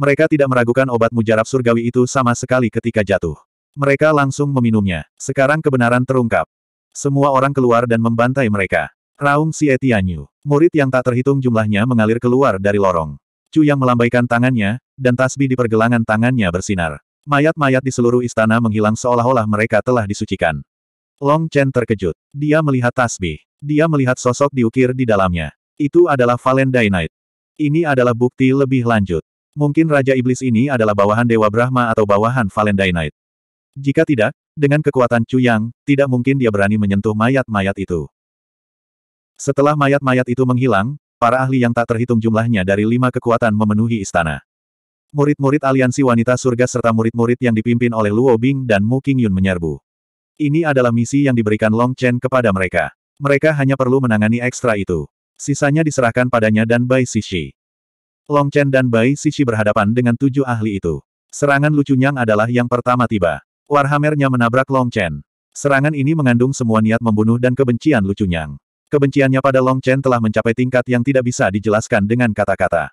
Mereka tidak meragukan obat mujarab surgawi itu sama sekali ketika jatuh. Mereka langsung meminumnya. Sekarang kebenaran terungkap. Semua orang keluar dan membantai mereka. Raung Xie Tianyu, murid yang tak terhitung jumlahnya mengalir keluar dari lorong. Chu yang melambaikan tangannya, dan tasbih di pergelangan tangannya bersinar. Mayat-mayat di seluruh istana menghilang seolah-olah mereka telah disucikan. Long Chen terkejut. Dia melihat tasbih. Dia melihat sosok diukir di dalamnya. Itu adalah Valen Dainite. Ini adalah bukti lebih lanjut. Mungkin Raja Iblis ini adalah bawahan Dewa Brahma atau bawahan Valen Dainite. Jika tidak, dengan kekuatan Chu Yang, tidak mungkin dia berani menyentuh mayat-mayat itu. Setelah mayat-mayat itu menghilang, para ahli yang tak terhitung jumlahnya dari lima kekuatan memenuhi istana. Murid-murid aliansi wanita surga serta murid-murid yang dipimpin oleh Luo Bing dan Mu Qingyun menyerbu. Ini adalah misi yang diberikan Long Chen kepada mereka. Mereka hanya perlu menangani ekstra itu. Sisanya diserahkan padanya dan Bai Sishi. Long Chen dan Bai Sishi berhadapan dengan tujuh ahli itu. Serangan lucunya adalah yang pertama tiba. Warhammernya menabrak Long Chen. Serangan ini mengandung semua niat membunuh dan kebencian lucunya. Kebenciannya pada Long Chen telah mencapai tingkat yang tidak bisa dijelaskan dengan kata-kata.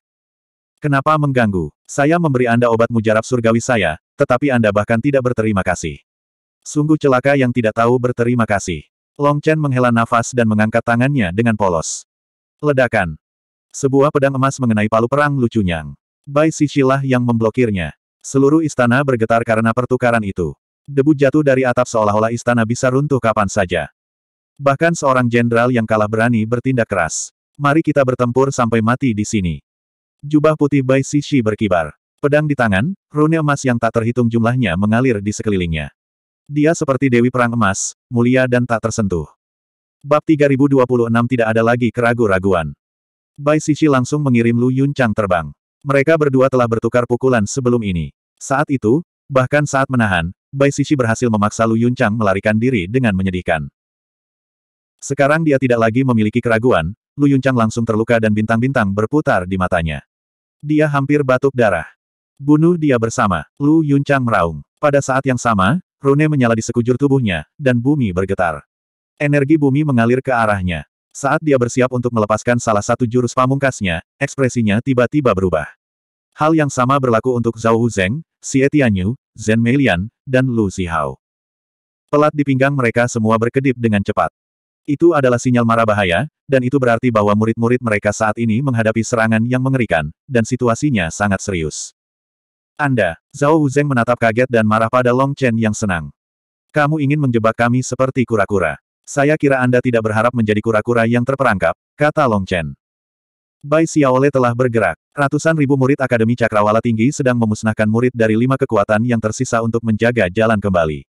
Kenapa mengganggu? Saya memberi Anda obat mujarab surgawi saya, tetapi Anda bahkan tidak berterima kasih. Sungguh celaka yang tidak tahu berterima kasih. Long Chen menghela nafas dan mengangkat tangannya dengan polos. Ledakan. Sebuah pedang emas mengenai palu perang lucunya. Bai Sishilah yang memblokirnya. Seluruh istana bergetar karena pertukaran itu. Debu jatuh dari atap seolah-olah istana bisa runtuh kapan saja. Bahkan seorang jenderal yang kalah berani bertindak keras. Mari kita bertempur sampai mati di sini. Jubah putih Bai Sisi berkibar. Pedang di tangan, rune emas yang tak terhitung jumlahnya mengalir di sekelilingnya. Dia seperti Dewi Perang Emas, mulia dan tak tersentuh. Bab 3026 tidak ada lagi keraguan raguan Bai Sisi langsung mengirim Lu Yun Chang terbang. Mereka berdua telah bertukar pukulan sebelum ini. Saat itu, bahkan saat menahan, Bai Sisi berhasil memaksa Lu Yunchang melarikan diri dengan menyedihkan. Sekarang dia tidak lagi memiliki keraguan, Lu Yunchang langsung terluka dan bintang-bintang berputar di matanya. Dia hampir batuk darah. Bunuh dia bersama, Lu Yunchang meraung. Pada saat yang sama, Rune menyala di sekujur tubuhnya, dan bumi bergetar. Energi bumi mengalir ke arahnya. Saat dia bersiap untuk melepaskan salah satu jurus pamungkasnya, ekspresinya tiba-tiba berubah. Hal yang sama berlaku untuk Zhao Huzeng, Xie Tianyu, Zhen Meilian, dan Lu Zihao. Pelat di pinggang mereka semua berkedip dengan cepat. Itu adalah sinyal marah bahaya, dan itu berarti bahwa murid-murid mereka saat ini menghadapi serangan yang mengerikan, dan situasinya sangat serius. Anda, Zhao Huzeng menatap kaget dan marah pada Long Chen yang senang. Kamu ingin menjebak kami seperti kura-kura. Saya kira Anda tidak berharap menjadi kura-kura yang terperangkap, kata Long Chen. Bai Xiaole telah bergerak. Ratusan ribu murid Akademi Cakrawala Tinggi sedang memusnahkan murid dari lima kekuatan yang tersisa untuk menjaga jalan kembali.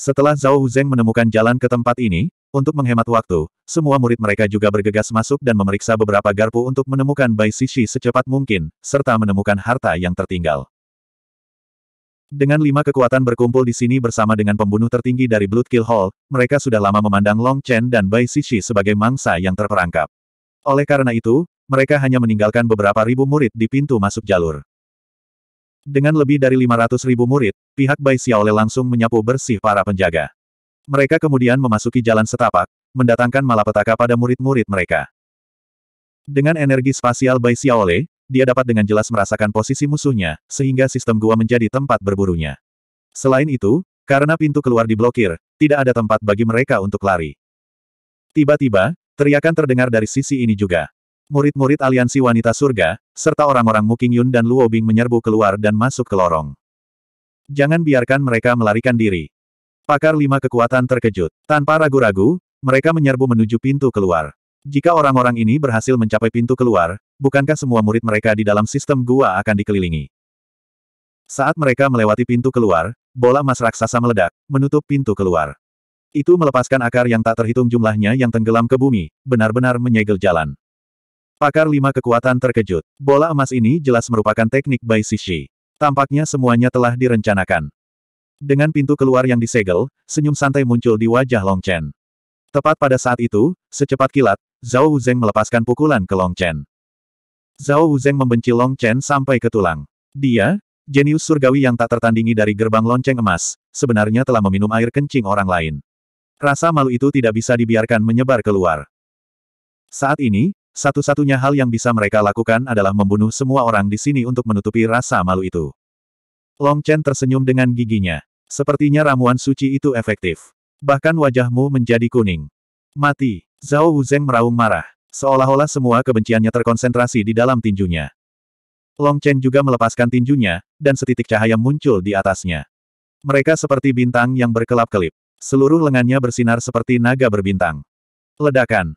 Setelah Zhao Huzeng menemukan jalan ke tempat ini, untuk menghemat waktu, semua murid mereka juga bergegas masuk dan memeriksa beberapa garpu untuk menemukan Bai Sishi secepat mungkin, serta menemukan harta yang tertinggal. Dengan lima kekuatan berkumpul di sini bersama dengan pembunuh tertinggi dari Blood Kill Hall, mereka sudah lama memandang Long Chen dan Bai Sishi sebagai mangsa yang terperangkap. Oleh karena itu, mereka hanya meninggalkan beberapa ribu murid di pintu masuk jalur. Dengan lebih dari 500 ribu murid, pihak Bai Xiaole langsung menyapu bersih para penjaga. Mereka kemudian memasuki jalan setapak, mendatangkan malapetaka pada murid-murid mereka. Dengan energi spasial Bai Xiaole, dia dapat dengan jelas merasakan posisi musuhnya, sehingga sistem gua menjadi tempat berburunya. Selain itu, karena pintu keluar diblokir, tidak ada tempat bagi mereka untuk lari. Tiba-tiba, Teriakan terdengar dari sisi ini juga. Murid-murid aliansi wanita surga, serta orang-orang Muking Yun dan Luo Bing menyerbu keluar dan masuk ke lorong. Jangan biarkan mereka melarikan diri. Pakar lima kekuatan terkejut. Tanpa ragu-ragu, mereka menyerbu menuju pintu keluar. Jika orang-orang ini berhasil mencapai pintu keluar, bukankah semua murid mereka di dalam sistem gua akan dikelilingi? Saat mereka melewati pintu keluar, bola emas raksasa meledak, menutup pintu keluar. Itu melepaskan akar yang tak terhitung jumlahnya yang tenggelam ke bumi, benar-benar menyegel jalan. Pakar lima kekuatan terkejut. Bola emas ini jelas merupakan teknik Bai Sishi. Tampaknya semuanya telah direncanakan. Dengan pintu keluar yang disegel, senyum santai muncul di wajah Long Chen. Tepat pada saat itu, secepat kilat, Zhao Wuzeng melepaskan pukulan ke Long Chen. Zhao Wuzeng membenci Long Chen sampai ke tulang. Dia, jenius surgawi yang tak tertandingi dari gerbang lonceng emas, sebenarnya telah meminum air kencing orang lain. Rasa malu itu tidak bisa dibiarkan menyebar keluar. Saat ini, satu-satunya hal yang bisa mereka lakukan adalah membunuh semua orang di sini untuk menutupi rasa malu itu. Long Chen tersenyum dengan giginya. Sepertinya ramuan suci itu efektif. Bahkan wajahmu menjadi kuning. Mati. Zhao Wuzeng meraung marah. Seolah-olah semua kebenciannya terkonsentrasi di dalam tinjunya. Long Chen juga melepaskan tinjunya, dan setitik cahaya muncul di atasnya. Mereka seperti bintang yang berkelap-kelip. Seluruh lengannya bersinar seperti naga berbintang. Ledakan.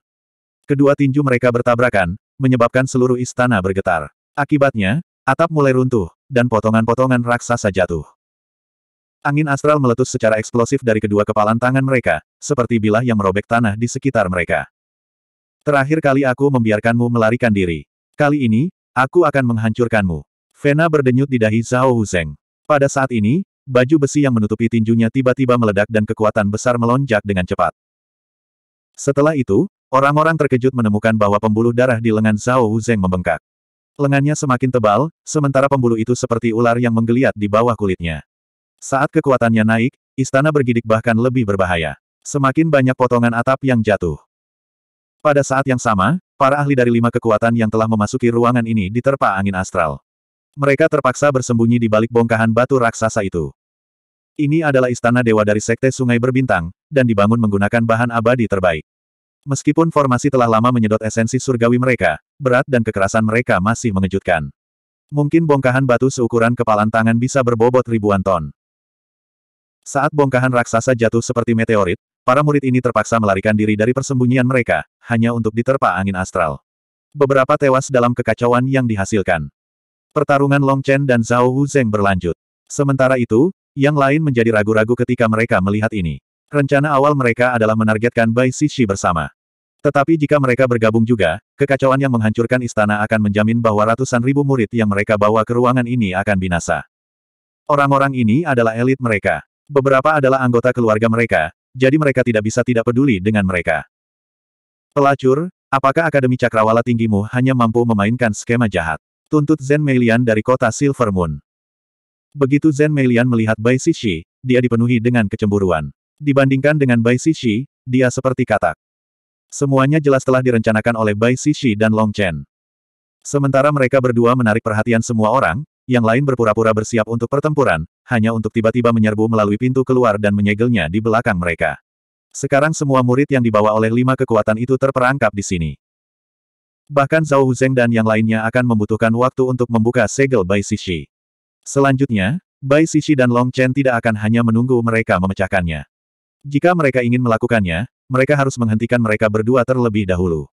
Kedua tinju mereka bertabrakan, menyebabkan seluruh istana bergetar. Akibatnya, atap mulai runtuh, dan potongan-potongan raksasa jatuh. Angin astral meletus secara eksplosif dari kedua kepalan tangan mereka, seperti bilah yang merobek tanah di sekitar mereka. Terakhir kali aku membiarkanmu melarikan diri. Kali ini, aku akan menghancurkanmu. Vena berdenyut di dahi Zhao Huzeng. Pada saat ini, baju besi yang menutupi tinjunya tiba-tiba meledak dan kekuatan besar melonjak dengan cepat. Setelah itu, orang-orang terkejut menemukan bahwa pembuluh darah di lengan Zhao Zeng membengkak. Lengannya semakin tebal, sementara pembuluh itu seperti ular yang menggeliat di bawah kulitnya. Saat kekuatannya naik, istana bergidik bahkan lebih berbahaya. Semakin banyak potongan atap yang jatuh. Pada saat yang sama, para ahli dari lima kekuatan yang telah memasuki ruangan ini diterpa angin astral. Mereka terpaksa bersembunyi di balik bongkahan batu raksasa itu. Ini adalah istana dewa dari Sekte Sungai Berbintang, dan dibangun menggunakan bahan abadi terbaik. Meskipun formasi telah lama menyedot esensi surgawi mereka, berat dan kekerasan mereka masih mengejutkan. Mungkin bongkahan batu seukuran kepalan tangan bisa berbobot ribuan ton. Saat bongkahan raksasa jatuh seperti meteorit, para murid ini terpaksa melarikan diri dari persembunyian mereka, hanya untuk diterpa angin astral. Beberapa tewas dalam kekacauan yang dihasilkan. Pertarungan Long Chen dan Zhao Hu Zeng berlanjut. Sementara itu, yang lain menjadi ragu-ragu ketika mereka melihat ini. Rencana awal mereka adalah menargetkan Bai Sishi bersama. Tetapi jika mereka bergabung juga, kekacauan yang menghancurkan istana akan menjamin bahwa ratusan ribu murid yang mereka bawa ke ruangan ini akan binasa. Orang-orang ini adalah elit mereka. Beberapa adalah anggota keluarga mereka, jadi mereka tidak bisa tidak peduli dengan mereka. Pelacur, apakah Akademi Cakrawala tinggimu hanya mampu memainkan skema jahat? Tuntut Zen Meilian dari kota Silver Moon. Begitu Zen Meilian melihat Bai Sishi, dia dipenuhi dengan kecemburuan. Dibandingkan dengan Bai Sishi, dia seperti katak. Semuanya jelas telah direncanakan oleh Bai Sishi dan Long Chen. Sementara mereka berdua menarik perhatian semua orang, yang lain berpura-pura bersiap untuk pertempuran, hanya untuk tiba-tiba menyerbu melalui pintu keluar dan menyegelnya di belakang mereka. Sekarang semua murid yang dibawa oleh lima kekuatan itu terperangkap di sini. Bahkan Zhao Huzeng dan yang lainnya akan membutuhkan waktu untuk membuka segel Bai Sishi. Selanjutnya, Bai Sisi dan Long Chen tidak akan hanya menunggu mereka memecahkannya. Jika mereka ingin melakukannya, mereka harus menghentikan mereka berdua terlebih dahulu.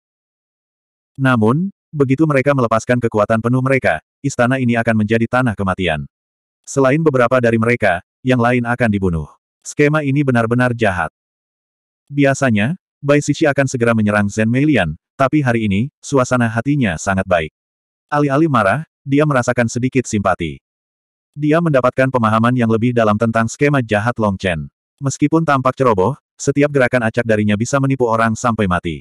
Namun, begitu mereka melepaskan kekuatan penuh mereka, istana ini akan menjadi tanah kematian. Selain beberapa dari mereka, yang lain akan dibunuh. Skema ini benar-benar jahat. Biasanya, Bai Sisi akan segera menyerang Zen Meilian, tapi hari ini, suasana hatinya sangat baik. Alih-alih marah, dia merasakan sedikit simpati. Dia mendapatkan pemahaman yang lebih dalam tentang skema jahat Long Chen. Meskipun tampak ceroboh, setiap gerakan acak darinya bisa menipu orang sampai mati.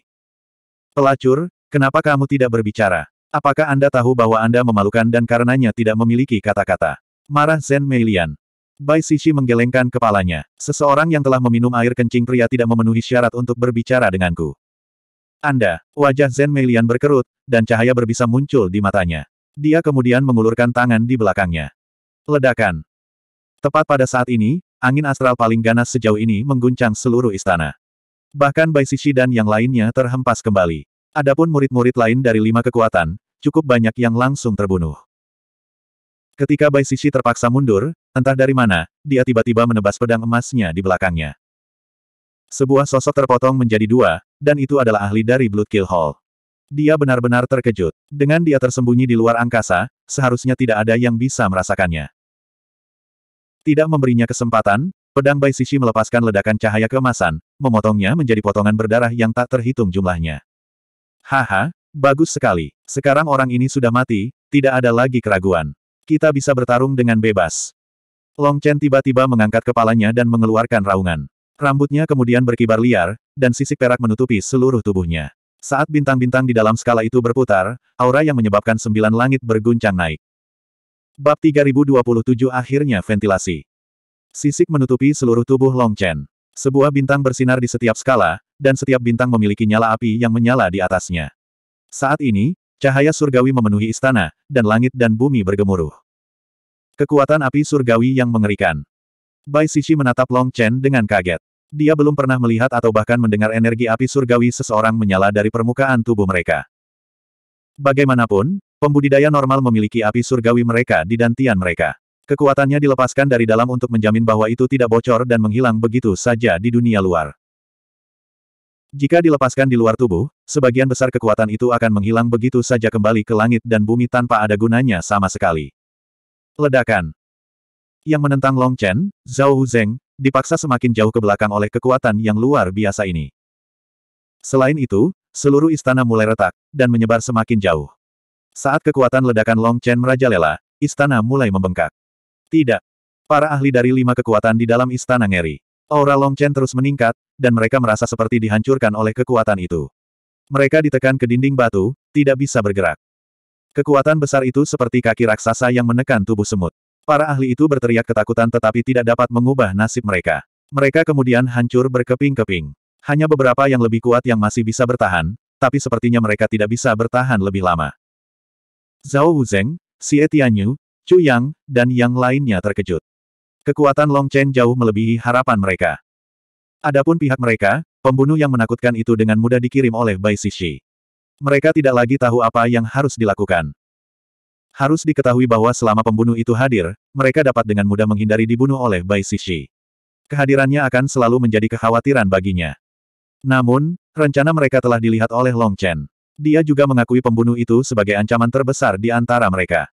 Pelacur, kenapa kamu tidak berbicara? Apakah Anda tahu bahwa Anda memalukan dan karenanya tidak memiliki kata-kata? Marah Zen Meilian. Bai Sishi menggelengkan kepalanya. Seseorang yang telah meminum air kencing pria tidak memenuhi syarat untuk berbicara denganku. Anda, wajah Zen Meilian berkerut, dan cahaya berbisa muncul di matanya. Dia kemudian mengulurkan tangan di belakangnya. Ledakan. Tepat pada saat ini, angin astral paling ganas sejauh ini mengguncang seluruh istana. Bahkan Bai Shishi dan yang lainnya terhempas kembali. Adapun murid-murid lain dari lima kekuatan, cukup banyak yang langsung terbunuh. Ketika Bai Shishi terpaksa mundur, entah dari mana, dia tiba-tiba menebas pedang emasnya di belakangnya. Sebuah sosok terpotong menjadi dua, dan itu adalah ahli dari Blood Kill Hall. Dia benar-benar terkejut. Dengan dia tersembunyi di luar angkasa, seharusnya tidak ada yang bisa merasakannya. Tidak memberinya kesempatan, pedang Bai Sisi melepaskan ledakan cahaya kemasan, memotongnya menjadi potongan berdarah yang tak terhitung jumlahnya. Haha, bagus sekali. Sekarang orang ini sudah mati, tidak ada lagi keraguan. Kita bisa bertarung dengan bebas. Long Chen tiba-tiba mengangkat kepalanya dan mengeluarkan raungan. Rambutnya kemudian berkibar liar, dan sisik perak menutupi seluruh tubuhnya. Saat bintang-bintang di dalam skala itu berputar, aura yang menyebabkan sembilan langit berguncang naik. Bab 3027 akhirnya ventilasi. Sisik menutupi seluruh tubuh Long Chen. Sebuah bintang bersinar di setiap skala, dan setiap bintang memiliki nyala api yang menyala di atasnya. Saat ini, cahaya surgawi memenuhi istana, dan langit dan bumi bergemuruh. Kekuatan api surgawi yang mengerikan. Bai Sisi menatap Long Chen dengan kaget. Dia belum pernah melihat atau bahkan mendengar energi api surgawi seseorang menyala dari permukaan tubuh mereka. Bagaimanapun, Pembudidaya normal memiliki api surgawi mereka di dantian mereka. Kekuatannya dilepaskan dari dalam untuk menjamin bahwa itu tidak bocor dan menghilang begitu saja di dunia luar. Jika dilepaskan di luar tubuh, sebagian besar kekuatan itu akan menghilang begitu saja kembali ke langit dan bumi tanpa ada gunanya sama sekali. Ledakan Yang menentang Long Chen, Zhao Zeng, dipaksa semakin jauh ke belakang oleh kekuatan yang luar biasa ini. Selain itu, seluruh istana mulai retak, dan menyebar semakin jauh. Saat kekuatan ledakan Long Chen merajalela, istana mulai membengkak. Tidak. Para ahli dari lima kekuatan di dalam istana ngeri. Aura Long Chen terus meningkat, dan mereka merasa seperti dihancurkan oleh kekuatan itu. Mereka ditekan ke dinding batu, tidak bisa bergerak. Kekuatan besar itu seperti kaki raksasa yang menekan tubuh semut. Para ahli itu berteriak ketakutan tetapi tidak dapat mengubah nasib mereka. Mereka kemudian hancur berkeping-keping. Hanya beberapa yang lebih kuat yang masih bisa bertahan, tapi sepertinya mereka tidak bisa bertahan lebih lama. Zhao Wuzeng, Xie Tianyu, Chu Yang, dan yang lainnya terkejut. Kekuatan Long Chen jauh melebihi harapan mereka. Adapun pihak mereka, pembunuh yang menakutkan itu dengan mudah dikirim oleh Bai Sishi. Mereka tidak lagi tahu apa yang harus dilakukan. Harus diketahui bahwa selama pembunuh itu hadir, mereka dapat dengan mudah menghindari dibunuh oleh Bai Sishi. Kehadirannya akan selalu menjadi kekhawatiran baginya. Namun, rencana mereka telah dilihat oleh Long Chen. Dia juga mengakui pembunuh itu sebagai ancaman terbesar di antara mereka.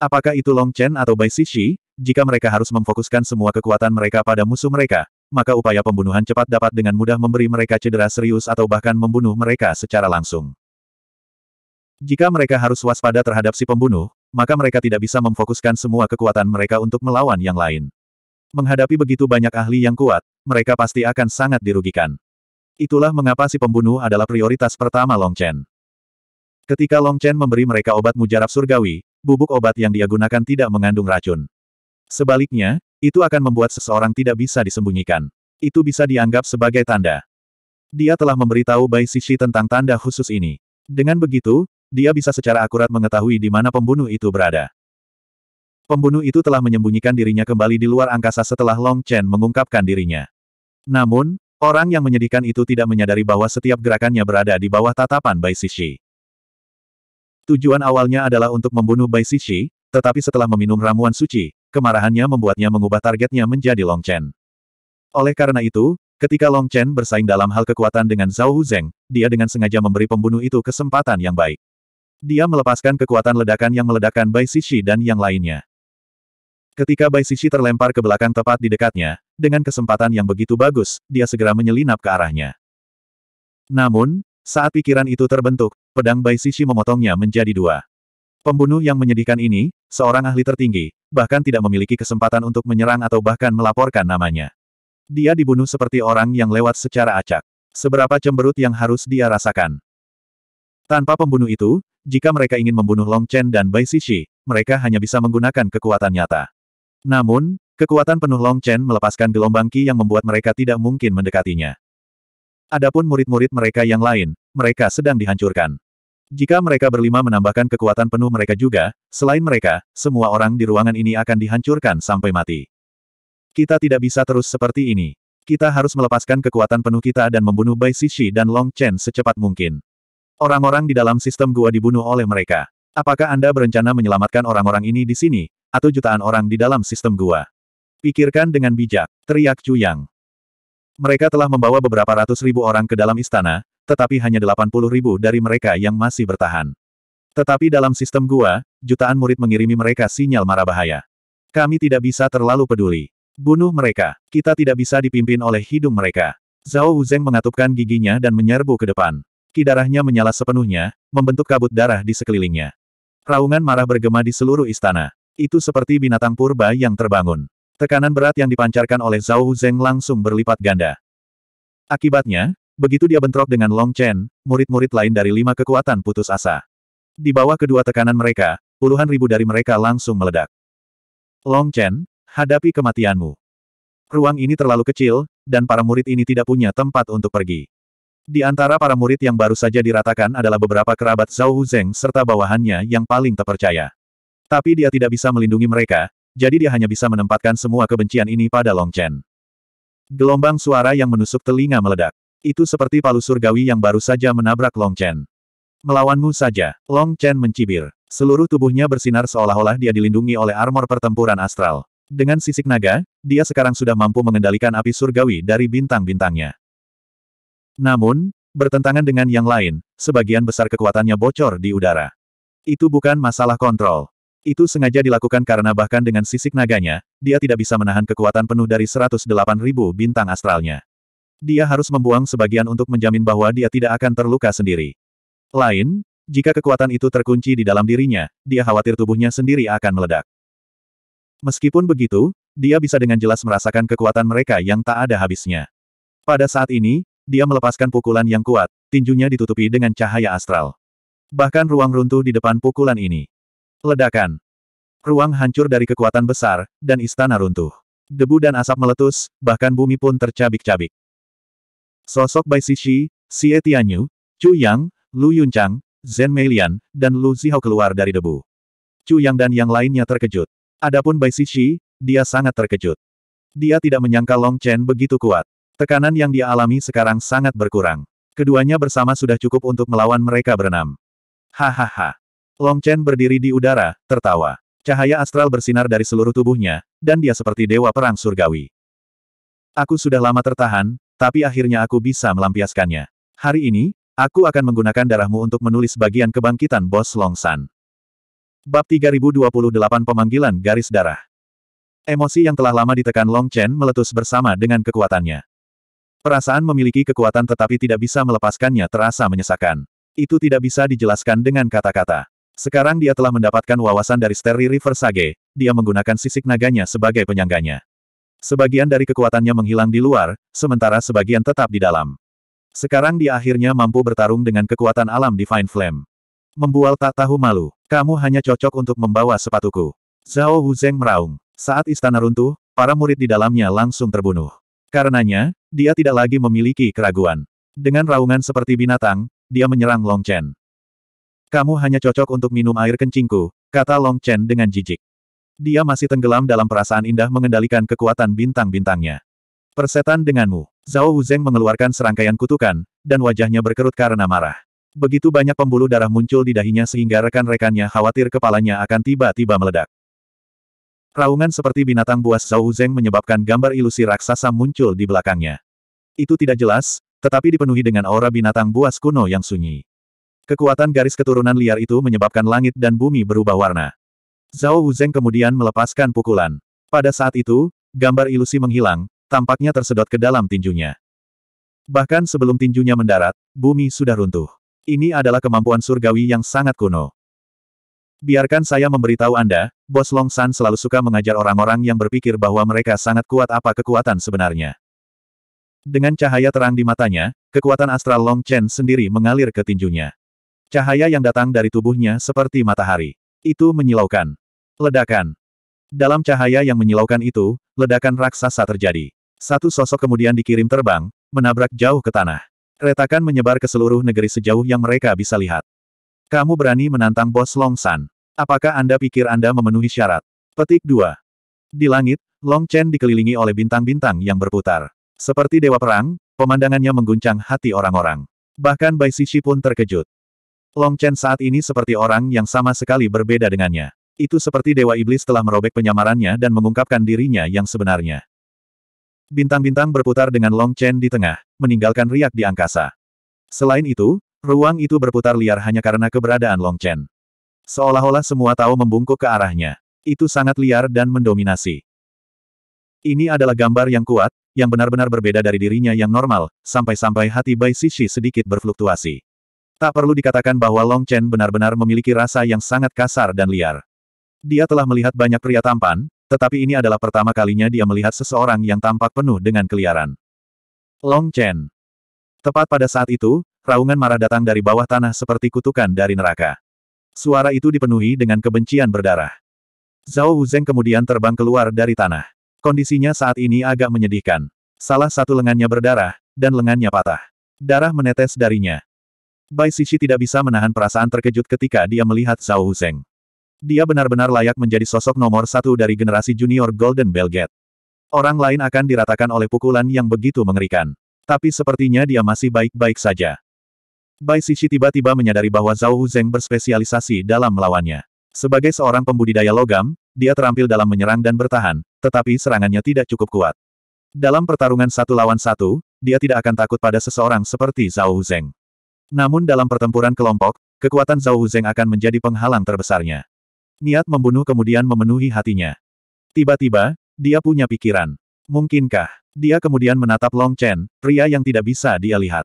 Apakah itu Long Chen atau Bai Sishi? jika mereka harus memfokuskan semua kekuatan mereka pada musuh mereka, maka upaya pembunuhan cepat dapat dengan mudah memberi mereka cedera serius atau bahkan membunuh mereka secara langsung. Jika mereka harus waspada terhadap si pembunuh, maka mereka tidak bisa memfokuskan semua kekuatan mereka untuk melawan yang lain. Menghadapi begitu banyak ahli yang kuat, mereka pasti akan sangat dirugikan. Itulah mengapa si pembunuh adalah prioritas pertama Long Chen. Ketika Long Chen memberi mereka obat mujarab surgawi, bubuk obat yang dia gunakan tidak mengandung racun. Sebaliknya, itu akan membuat seseorang tidak bisa disembunyikan. Itu bisa dianggap sebagai tanda. Dia telah memberitahu Bai Sisi tentang tanda khusus ini. Dengan begitu, dia bisa secara akurat mengetahui di mana pembunuh itu berada. Pembunuh itu telah menyembunyikan dirinya kembali di luar angkasa setelah Long Chen mengungkapkan dirinya. Namun, Orang yang menyedihkan itu tidak menyadari bahwa setiap gerakannya berada di bawah tatapan Bai Sishi. Tujuan awalnya adalah untuk membunuh Bai Sishi, tetapi setelah meminum ramuan suci, kemarahannya membuatnya mengubah targetnya menjadi Long Chen. Oleh karena itu, ketika Long Chen bersaing dalam hal kekuatan dengan Zhao Hu Huzeng, dia dengan sengaja memberi pembunuh itu kesempatan yang baik. Dia melepaskan kekuatan ledakan yang meledakkan Bai Sishi dan yang lainnya. Ketika Bai Sisi terlempar ke belakang tepat di dekatnya, dengan kesempatan yang begitu bagus, dia segera menyelinap ke arahnya. Namun, saat pikiran itu terbentuk, pedang Bai Sisi memotongnya menjadi dua. Pembunuh yang menyedihkan ini, seorang ahli tertinggi, bahkan tidak memiliki kesempatan untuk menyerang atau bahkan melaporkan namanya. Dia dibunuh seperti orang yang lewat secara acak. Seberapa cemberut yang harus dia rasakan. Tanpa pembunuh itu, jika mereka ingin membunuh Long Chen dan Bai Sisi, mereka hanya bisa menggunakan kekuatan nyata. Namun, kekuatan penuh Long Chen melepaskan gelombang Qi yang membuat mereka tidak mungkin mendekatinya. Adapun murid-murid mereka yang lain, mereka sedang dihancurkan. Jika mereka berlima menambahkan kekuatan penuh mereka juga, selain mereka, semua orang di ruangan ini akan dihancurkan sampai mati. Kita tidak bisa terus seperti ini. Kita harus melepaskan kekuatan penuh kita dan membunuh Bai Sishi dan Long Chen secepat mungkin. Orang-orang di dalam sistem gua dibunuh oleh mereka. Apakah Anda berencana menyelamatkan orang-orang ini di sini, atau jutaan orang di dalam sistem gua? Pikirkan dengan bijak, teriak Yang. Mereka telah membawa beberapa ratus ribu orang ke dalam istana, tetapi hanya delapan puluh ribu dari mereka yang masih bertahan. Tetapi dalam sistem gua, jutaan murid mengirimi mereka sinyal marah bahaya. Kami tidak bisa terlalu peduli. Bunuh mereka. Kita tidak bisa dipimpin oleh hidung mereka. Zhao Wuzeng mengatupkan giginya dan menyerbu ke depan. Kidarahnya menyala sepenuhnya, membentuk kabut darah di sekelilingnya. Raungan marah bergema di seluruh istana. Itu seperti binatang purba yang terbangun. Tekanan berat yang dipancarkan oleh Zhao Zeng langsung berlipat ganda. Akibatnya, begitu dia bentrok dengan Long Chen, murid-murid lain dari lima kekuatan putus asa. Di bawah kedua tekanan mereka, puluhan ribu dari mereka langsung meledak. Long Chen, hadapi kematianmu. Ruang ini terlalu kecil, dan para murid ini tidak punya tempat untuk pergi. Di antara para murid yang baru saja diratakan adalah beberapa kerabat Zhao Huzeng serta bawahannya yang paling terpercaya. Tapi dia tidak bisa melindungi mereka, jadi dia hanya bisa menempatkan semua kebencian ini pada Long Chen. Gelombang suara yang menusuk telinga meledak. Itu seperti palu surgawi yang baru saja menabrak Long Chen. Melawanmu saja, Long Chen mencibir. Seluruh tubuhnya bersinar seolah-olah dia dilindungi oleh armor pertempuran astral. Dengan sisik naga, dia sekarang sudah mampu mengendalikan api surgawi dari bintang-bintangnya. Namun, bertentangan dengan yang lain, sebagian besar kekuatannya bocor di udara. Itu bukan masalah kontrol. Itu sengaja dilakukan karena bahkan dengan sisik naganya, dia tidak bisa menahan kekuatan penuh dari 108.000 bintang astralnya. Dia harus membuang sebagian untuk menjamin bahwa dia tidak akan terluka sendiri. Lain, jika kekuatan itu terkunci di dalam dirinya, dia khawatir tubuhnya sendiri akan meledak. Meskipun begitu, dia bisa dengan jelas merasakan kekuatan mereka yang tak ada habisnya. Pada saat ini, dia melepaskan pukulan yang kuat, tinjunya ditutupi dengan cahaya astral. Bahkan ruang runtuh di depan pukulan ini. Ledakan. Ruang hancur dari kekuatan besar, dan istana runtuh. Debu dan asap meletus, bahkan bumi pun tercabik-cabik. Sosok Bai Sishi, Xie Tianyu, Chu Yang, Lu Yunchang, Zhen Meilian, dan Lu Zihao keluar dari debu. Chu Yang dan yang lainnya terkejut. Adapun Bai Sishi, dia sangat terkejut. Dia tidak menyangka Long Chen begitu kuat. Tekanan yang dia alami sekarang sangat berkurang. Keduanya bersama sudah cukup untuk melawan mereka berenam. Hahaha. Long Chen berdiri di udara, tertawa. Cahaya astral bersinar dari seluruh tubuhnya, dan dia seperti dewa perang surgawi. Aku sudah lama tertahan, tapi akhirnya aku bisa melampiaskannya. Hari ini, aku akan menggunakan darahmu untuk menulis bagian kebangkitan Bos Long San. Bab 3028 Pemanggilan Garis Darah Emosi yang telah lama ditekan Long Chen meletus bersama dengan kekuatannya. Perasaan memiliki kekuatan tetapi tidak bisa melepaskannya terasa menyesakan. Itu tidak bisa dijelaskan dengan kata-kata. Sekarang dia telah mendapatkan wawasan dari Steri River Sage, dia menggunakan sisik naganya sebagai penyangganya. Sebagian dari kekuatannya menghilang di luar, sementara sebagian tetap di dalam. Sekarang dia akhirnya mampu bertarung dengan kekuatan alam Divine Flame. Membual tak tahu malu, kamu hanya cocok untuk membawa sepatuku. Zhao Huzeng meraung. Saat istana runtuh, para murid di dalamnya langsung terbunuh. Karenanya, dia tidak lagi memiliki keraguan. Dengan raungan seperti binatang, dia menyerang Long Chen. Kamu hanya cocok untuk minum air kencingku, kata Long Chen dengan jijik. Dia masih tenggelam dalam perasaan indah mengendalikan kekuatan bintang-bintangnya. Persetan denganmu. Zhao Wuzeng mengeluarkan serangkaian kutukan, dan wajahnya berkerut karena marah. Begitu banyak pembuluh darah muncul di dahinya sehingga rekan-rekannya khawatir kepalanya akan tiba-tiba meledak. Raungan seperti binatang buas Zhao Zeng menyebabkan gambar ilusi raksasa muncul di belakangnya. Itu tidak jelas, tetapi dipenuhi dengan aura binatang buas kuno yang sunyi. Kekuatan garis keturunan liar itu menyebabkan langit dan bumi berubah warna. Zhao Zeng kemudian melepaskan pukulan. Pada saat itu, gambar ilusi menghilang, tampaknya tersedot ke dalam tinjunya. Bahkan sebelum tinjunya mendarat, bumi sudah runtuh. Ini adalah kemampuan surgawi yang sangat kuno. Biarkan saya memberitahu Anda, Bos Long San selalu suka mengajar orang-orang yang berpikir bahwa mereka sangat kuat apa kekuatan sebenarnya. Dengan cahaya terang di matanya, kekuatan astral Long Chen sendiri mengalir ke tinjunya. Cahaya yang datang dari tubuhnya seperti matahari. Itu menyilaukan. Ledakan. Dalam cahaya yang menyilaukan itu, ledakan raksasa terjadi. Satu sosok kemudian dikirim terbang, menabrak jauh ke tanah. Retakan menyebar ke seluruh negeri sejauh yang mereka bisa lihat. Kamu berani menantang bos Long San. Apakah Anda pikir Anda memenuhi syarat? Petik 2. Di langit, Long Chen dikelilingi oleh bintang-bintang yang berputar. Seperti dewa perang, pemandangannya mengguncang hati orang-orang. Bahkan Bai Sishi pun terkejut. Long Chen saat ini seperti orang yang sama sekali berbeda dengannya. Itu seperti Dewa Iblis telah merobek penyamarannya dan mengungkapkan dirinya yang sebenarnya. Bintang-bintang berputar dengan Long Chen di tengah, meninggalkan riak di angkasa. Selain itu, Ruang itu berputar liar hanya karena keberadaan Long Chen. Seolah-olah semua tahu membungkuk ke arahnya. Itu sangat liar dan mendominasi. Ini adalah gambar yang kuat, yang benar-benar berbeda dari dirinya yang normal, sampai-sampai hati Bai Sisi sedikit berfluktuasi. Tak perlu dikatakan bahwa Long Chen benar-benar memiliki rasa yang sangat kasar dan liar. Dia telah melihat banyak pria tampan, tetapi ini adalah pertama kalinya dia melihat seseorang yang tampak penuh dengan keliaran. Long Chen. Tepat pada saat itu, raungan marah datang dari bawah tanah seperti kutukan dari neraka. Suara itu dipenuhi dengan kebencian berdarah. Zhao Huzeng kemudian terbang keluar dari tanah. Kondisinya saat ini agak menyedihkan. Salah satu lengannya berdarah, dan lengannya patah. Darah menetes darinya. Bai Sishi tidak bisa menahan perasaan terkejut ketika dia melihat Zhao Huzeng. Dia benar-benar layak menjadi sosok nomor satu dari generasi junior Golden Belgate. Orang lain akan diratakan oleh pukulan yang begitu mengerikan. Tapi sepertinya dia masih baik-baik saja. Bai Xixi tiba-tiba menyadari bahwa Zhao Huzeng berspesialisasi dalam melawannya. Sebagai seorang pembudidaya logam, dia terampil dalam menyerang dan bertahan, tetapi serangannya tidak cukup kuat. Dalam pertarungan satu lawan satu, dia tidak akan takut pada seseorang seperti Zhao Huzeng. Namun dalam pertempuran kelompok, kekuatan Zhao Huzeng akan menjadi penghalang terbesarnya. Niat membunuh kemudian memenuhi hatinya. Tiba-tiba, dia punya pikiran. Mungkinkah? Dia kemudian menatap Long Chen, pria yang tidak bisa dia lihat.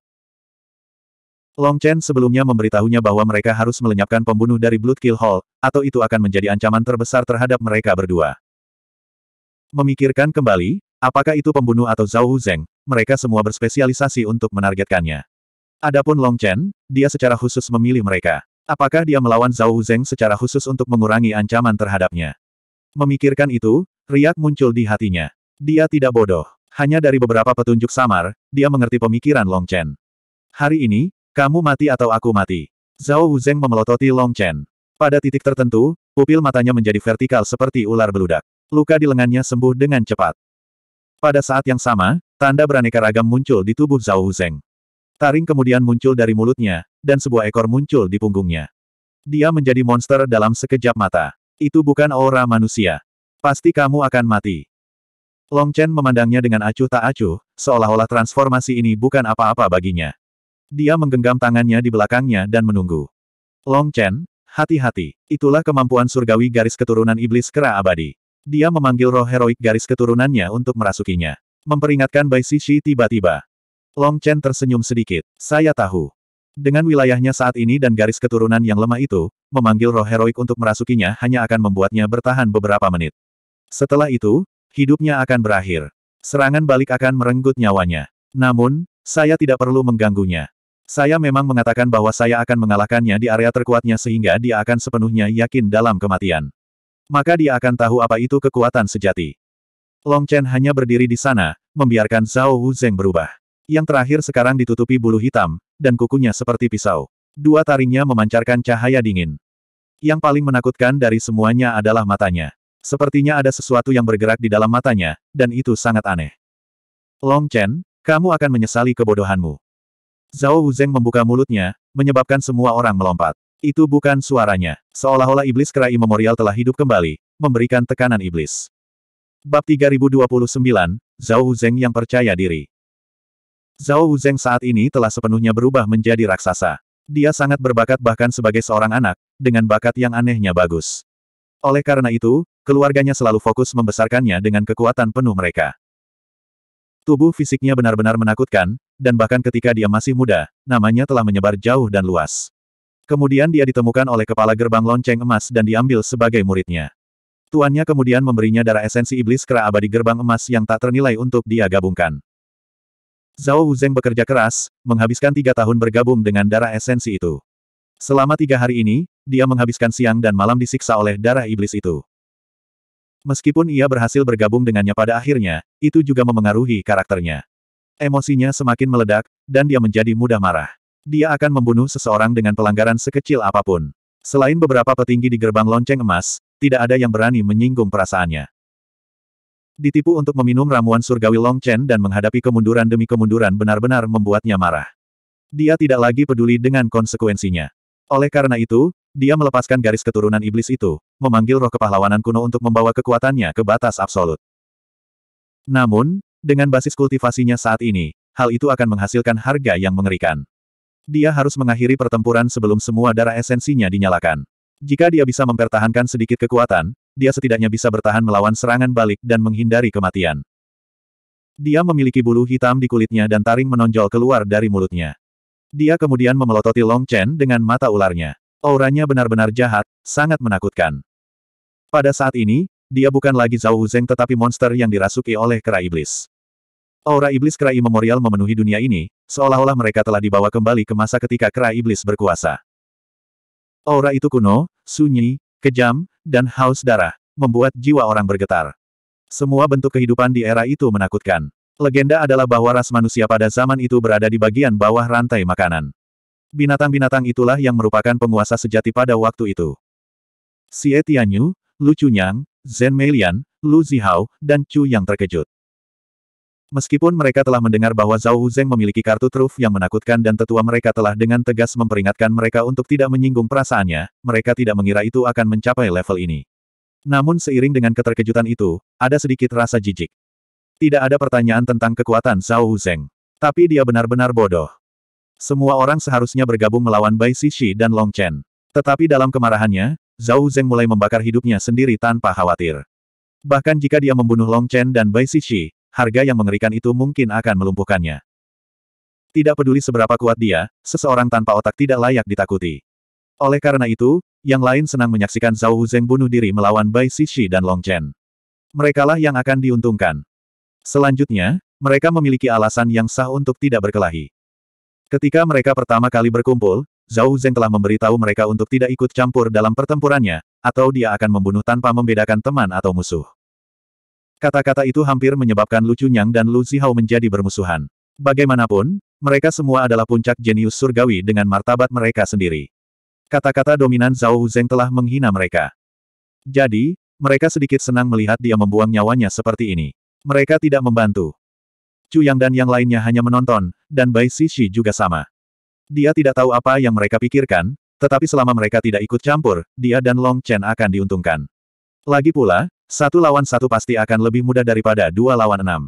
Long Chen sebelumnya memberitahunya bahwa mereka harus melenyapkan pembunuh dari Blood Kill Hall, atau itu akan menjadi ancaman terbesar terhadap mereka berdua. Memikirkan kembali, apakah itu pembunuh atau Zhao Huzeng, mereka semua berspesialisasi untuk menargetkannya. Adapun Long Chen, dia secara khusus memilih mereka. Apakah dia melawan Zhao Huzeng secara khusus untuk mengurangi ancaman terhadapnya? Memikirkan itu, riak muncul di hatinya. Dia tidak bodoh. Hanya dari beberapa petunjuk samar, dia mengerti pemikiran Long Chen. Hari ini, kamu mati atau aku mati. Zhao Wuzeng memelototi Long Chen. Pada titik tertentu, pupil matanya menjadi vertikal seperti ular beludak. Luka di lengannya sembuh dengan cepat. Pada saat yang sama, tanda beraneka ragam muncul di tubuh Zhao Wuzeng. Taring kemudian muncul dari mulutnya, dan sebuah ekor muncul di punggungnya. Dia menjadi monster dalam sekejap mata. Itu bukan aura manusia. Pasti kamu akan mati. Long Chen memandangnya dengan acuh tak acuh, seolah-olah transformasi ini bukan apa-apa baginya. Dia menggenggam tangannya di belakangnya dan menunggu. Long Chen, hati-hati. Itulah kemampuan surgawi garis keturunan iblis kera abadi. Dia memanggil roh heroik garis keturunannya untuk merasukinya. Memperingatkan Bai Shishi tiba-tiba. Long Chen tersenyum sedikit. Saya tahu. Dengan wilayahnya saat ini dan garis keturunan yang lemah itu, memanggil roh heroik untuk merasukinya hanya akan membuatnya bertahan beberapa menit. Setelah itu, hidupnya akan berakhir. Serangan balik akan merenggut nyawanya. Namun, saya tidak perlu mengganggunya. Saya memang mengatakan bahwa saya akan mengalahkannya di area terkuatnya sehingga dia akan sepenuhnya yakin dalam kematian. Maka dia akan tahu apa itu kekuatan sejati. Long Chen hanya berdiri di sana, membiarkan Zhao Zeng berubah. Yang terakhir sekarang ditutupi bulu hitam, dan kukunya seperti pisau. Dua taringnya memancarkan cahaya dingin. Yang paling menakutkan dari semuanya adalah matanya. Sepertinya ada sesuatu yang bergerak di dalam matanya, dan itu sangat aneh. Long Chen, kamu akan menyesali kebodohanmu. Zhao Wuzeng membuka mulutnya, menyebabkan semua orang melompat. Itu bukan suaranya. Seolah-olah iblis kerai memorial telah hidup kembali, memberikan tekanan iblis. Bab 3029, Zhao Wuzeng yang percaya diri. Zhao Wuzeng saat ini telah sepenuhnya berubah menjadi raksasa. Dia sangat berbakat bahkan sebagai seorang anak, dengan bakat yang anehnya bagus. Oleh karena itu, keluarganya selalu fokus membesarkannya dengan kekuatan penuh mereka. Tubuh fisiknya benar-benar menakutkan, dan bahkan ketika dia masih muda, namanya telah menyebar jauh dan luas. Kemudian dia ditemukan oleh kepala gerbang lonceng emas dan diambil sebagai muridnya. Tuannya kemudian memberinya darah esensi iblis kera abadi gerbang emas yang tak ternilai untuk dia gabungkan. Zhao Wuzeng bekerja keras, menghabiskan tiga tahun bergabung dengan darah esensi itu. Selama tiga hari ini, dia menghabiskan siang dan malam disiksa oleh darah iblis itu. Meskipun ia berhasil bergabung dengannya pada akhirnya, itu juga memengaruhi karakternya. Emosinya semakin meledak, dan dia menjadi mudah marah. Dia akan membunuh seseorang dengan pelanggaran sekecil apapun. Selain beberapa petinggi di gerbang lonceng emas, tidak ada yang berani menyinggung perasaannya. Ditipu untuk meminum ramuan surgawi Long Chen dan menghadapi kemunduran demi kemunduran benar-benar membuatnya marah. Dia tidak lagi peduli dengan konsekuensinya. Oleh karena itu, dia melepaskan garis keturunan iblis itu, memanggil roh kepahlawanan kuno untuk membawa kekuatannya ke batas absolut. Namun, dengan basis kultivasinya saat ini, hal itu akan menghasilkan harga yang mengerikan. Dia harus mengakhiri pertempuran sebelum semua darah esensinya dinyalakan. Jika dia bisa mempertahankan sedikit kekuatan, dia setidaknya bisa bertahan melawan serangan balik dan menghindari kematian. Dia memiliki bulu hitam di kulitnya dan taring menonjol keluar dari mulutnya. Dia kemudian memelototi Long Chen dengan mata ularnya. Auranya benar-benar jahat, sangat menakutkan. Pada saat ini, dia bukan lagi Zhao Wuzeng tetapi monster yang dirasuki oleh kera iblis. Aura iblis kera imemorial memorial memenuhi dunia ini, seolah-olah mereka telah dibawa kembali ke masa ketika kera iblis berkuasa. Aura itu kuno, sunyi, kejam, dan haus darah, membuat jiwa orang bergetar. Semua bentuk kehidupan di era itu menakutkan. Legenda adalah bahwa ras manusia pada zaman itu berada di bagian bawah rantai makanan. Binatang-binatang itulah yang merupakan penguasa sejati pada waktu itu. Xie Tianyu, Lu Chunyang, Zhen Meilian, Lu Zihao, dan Chu yang terkejut. Meskipun mereka telah mendengar bahwa Zhao Huzeng memiliki kartu truf yang menakutkan dan tetua mereka telah dengan tegas memperingatkan mereka untuk tidak menyinggung perasaannya, mereka tidak mengira itu akan mencapai level ini. Namun seiring dengan keterkejutan itu, ada sedikit rasa jijik. Tidak ada pertanyaan tentang kekuatan Zhao Huzeng. Tapi dia benar-benar bodoh. Semua orang seharusnya bergabung melawan Bai Sishi dan Long Chen. Tetapi dalam kemarahannya, Zhao Zeng mulai membakar hidupnya sendiri tanpa khawatir. Bahkan jika dia membunuh Long Chen dan Bai Sishi, harga yang mengerikan itu mungkin akan melumpuhkannya. Tidak peduli seberapa kuat dia, seseorang tanpa otak tidak layak ditakuti. Oleh karena itu, yang lain senang menyaksikan Zhao Zeng bunuh diri melawan Bai Sishi dan Long Chen. Merekalah yang akan diuntungkan. Selanjutnya, mereka memiliki alasan yang sah untuk tidak berkelahi. Ketika mereka pertama kali berkumpul, Zhao Zeng telah memberitahu mereka untuk tidak ikut campur dalam pertempurannya, atau dia akan membunuh tanpa membedakan teman atau musuh. Kata-kata itu hampir menyebabkan Lu Chunyang dan Lu Zihao menjadi bermusuhan. Bagaimanapun, mereka semua adalah puncak jenius surgawi dengan martabat mereka sendiri. Kata-kata dominan Zhao Zeng telah menghina mereka. Jadi, mereka sedikit senang melihat dia membuang nyawanya seperti ini. Mereka tidak membantu. Chu Yang dan yang lainnya hanya menonton, dan Bai Sisi juga sama. Dia tidak tahu apa yang mereka pikirkan, tetapi selama mereka tidak ikut campur, dia dan Long Chen akan diuntungkan. Lagi pula, satu lawan satu pasti akan lebih mudah daripada dua lawan enam.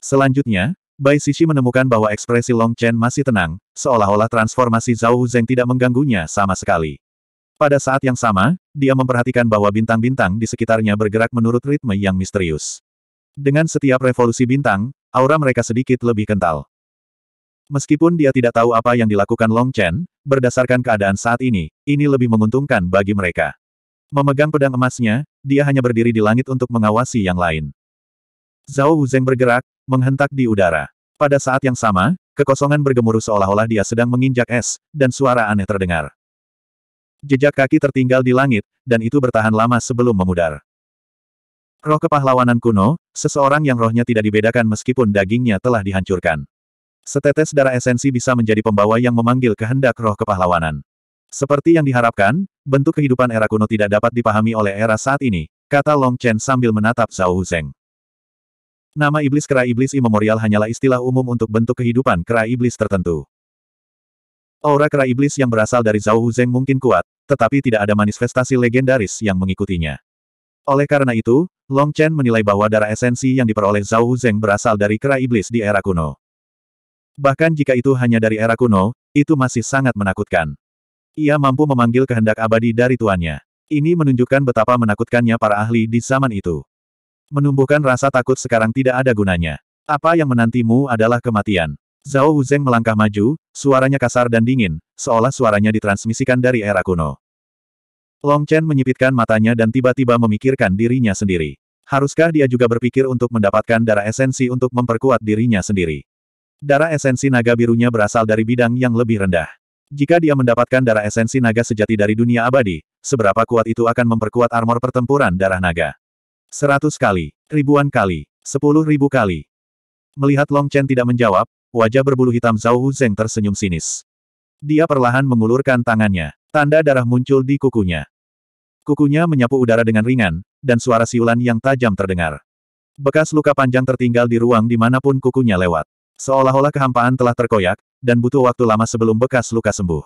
Selanjutnya, Bai Sisi menemukan bahwa ekspresi Long Chen masih tenang, seolah-olah transformasi Zhao Zeng tidak mengganggunya sama sekali. Pada saat yang sama, dia memperhatikan bahwa bintang-bintang di sekitarnya bergerak menurut ritme yang misterius. Dengan setiap revolusi bintang, aura mereka sedikit lebih kental. Meskipun dia tidak tahu apa yang dilakukan Long Chen, berdasarkan keadaan saat ini, ini lebih menguntungkan bagi mereka. Memegang pedang emasnya, dia hanya berdiri di langit untuk mengawasi yang lain. Zhao Wuzeng bergerak, menghentak di udara. Pada saat yang sama, kekosongan bergemuruh seolah-olah dia sedang menginjak es, dan suara aneh terdengar. Jejak kaki tertinggal di langit, dan itu bertahan lama sebelum memudar. Roh kepahlawanan kuno, seseorang yang rohnya tidak dibedakan meskipun dagingnya telah dihancurkan. Setetes darah esensi bisa menjadi pembawa yang memanggil kehendak roh kepahlawanan. Seperti yang diharapkan, bentuk kehidupan era kuno tidak dapat dipahami oleh era saat ini, kata Long Chen sambil menatap Zhao Huzeng. Nama iblis kera iblis imemorial hanyalah istilah umum untuk bentuk kehidupan kera iblis tertentu. Aura kera iblis yang berasal dari Zhao Huzeng mungkin kuat, tetapi tidak ada manifestasi legendaris yang mengikutinya. Oleh karena itu, Long Chen menilai bahwa darah esensi yang diperoleh Zhao Zeng berasal dari kera iblis di era kuno. Bahkan jika itu hanya dari era kuno, itu masih sangat menakutkan. Ia mampu memanggil kehendak abadi dari tuannya. Ini menunjukkan betapa menakutkannya para ahli di zaman itu. Menumbuhkan rasa takut sekarang tidak ada gunanya. Apa yang menantimu adalah kematian. Zhao Zeng melangkah maju, suaranya kasar dan dingin, seolah suaranya ditransmisikan dari era kuno. Long Chen menyipitkan matanya dan tiba-tiba memikirkan dirinya sendiri. Haruskah dia juga berpikir untuk mendapatkan darah esensi untuk memperkuat dirinya sendiri? Darah esensi naga birunya berasal dari bidang yang lebih rendah. Jika dia mendapatkan darah esensi naga sejati dari dunia abadi, seberapa kuat itu akan memperkuat armor pertempuran darah naga? Seratus kali, ribuan kali, sepuluh ribu kali. Melihat Long Chen tidak menjawab, wajah berbulu hitam Zhao Hu Zeng tersenyum sinis. Dia perlahan mengulurkan tangannya. Tanda darah muncul di kukunya. Kukunya menyapu udara dengan ringan, dan suara siulan yang tajam terdengar. Bekas luka panjang tertinggal di ruang di dimanapun kukunya lewat. Seolah-olah kehampaan telah terkoyak, dan butuh waktu lama sebelum bekas luka sembuh.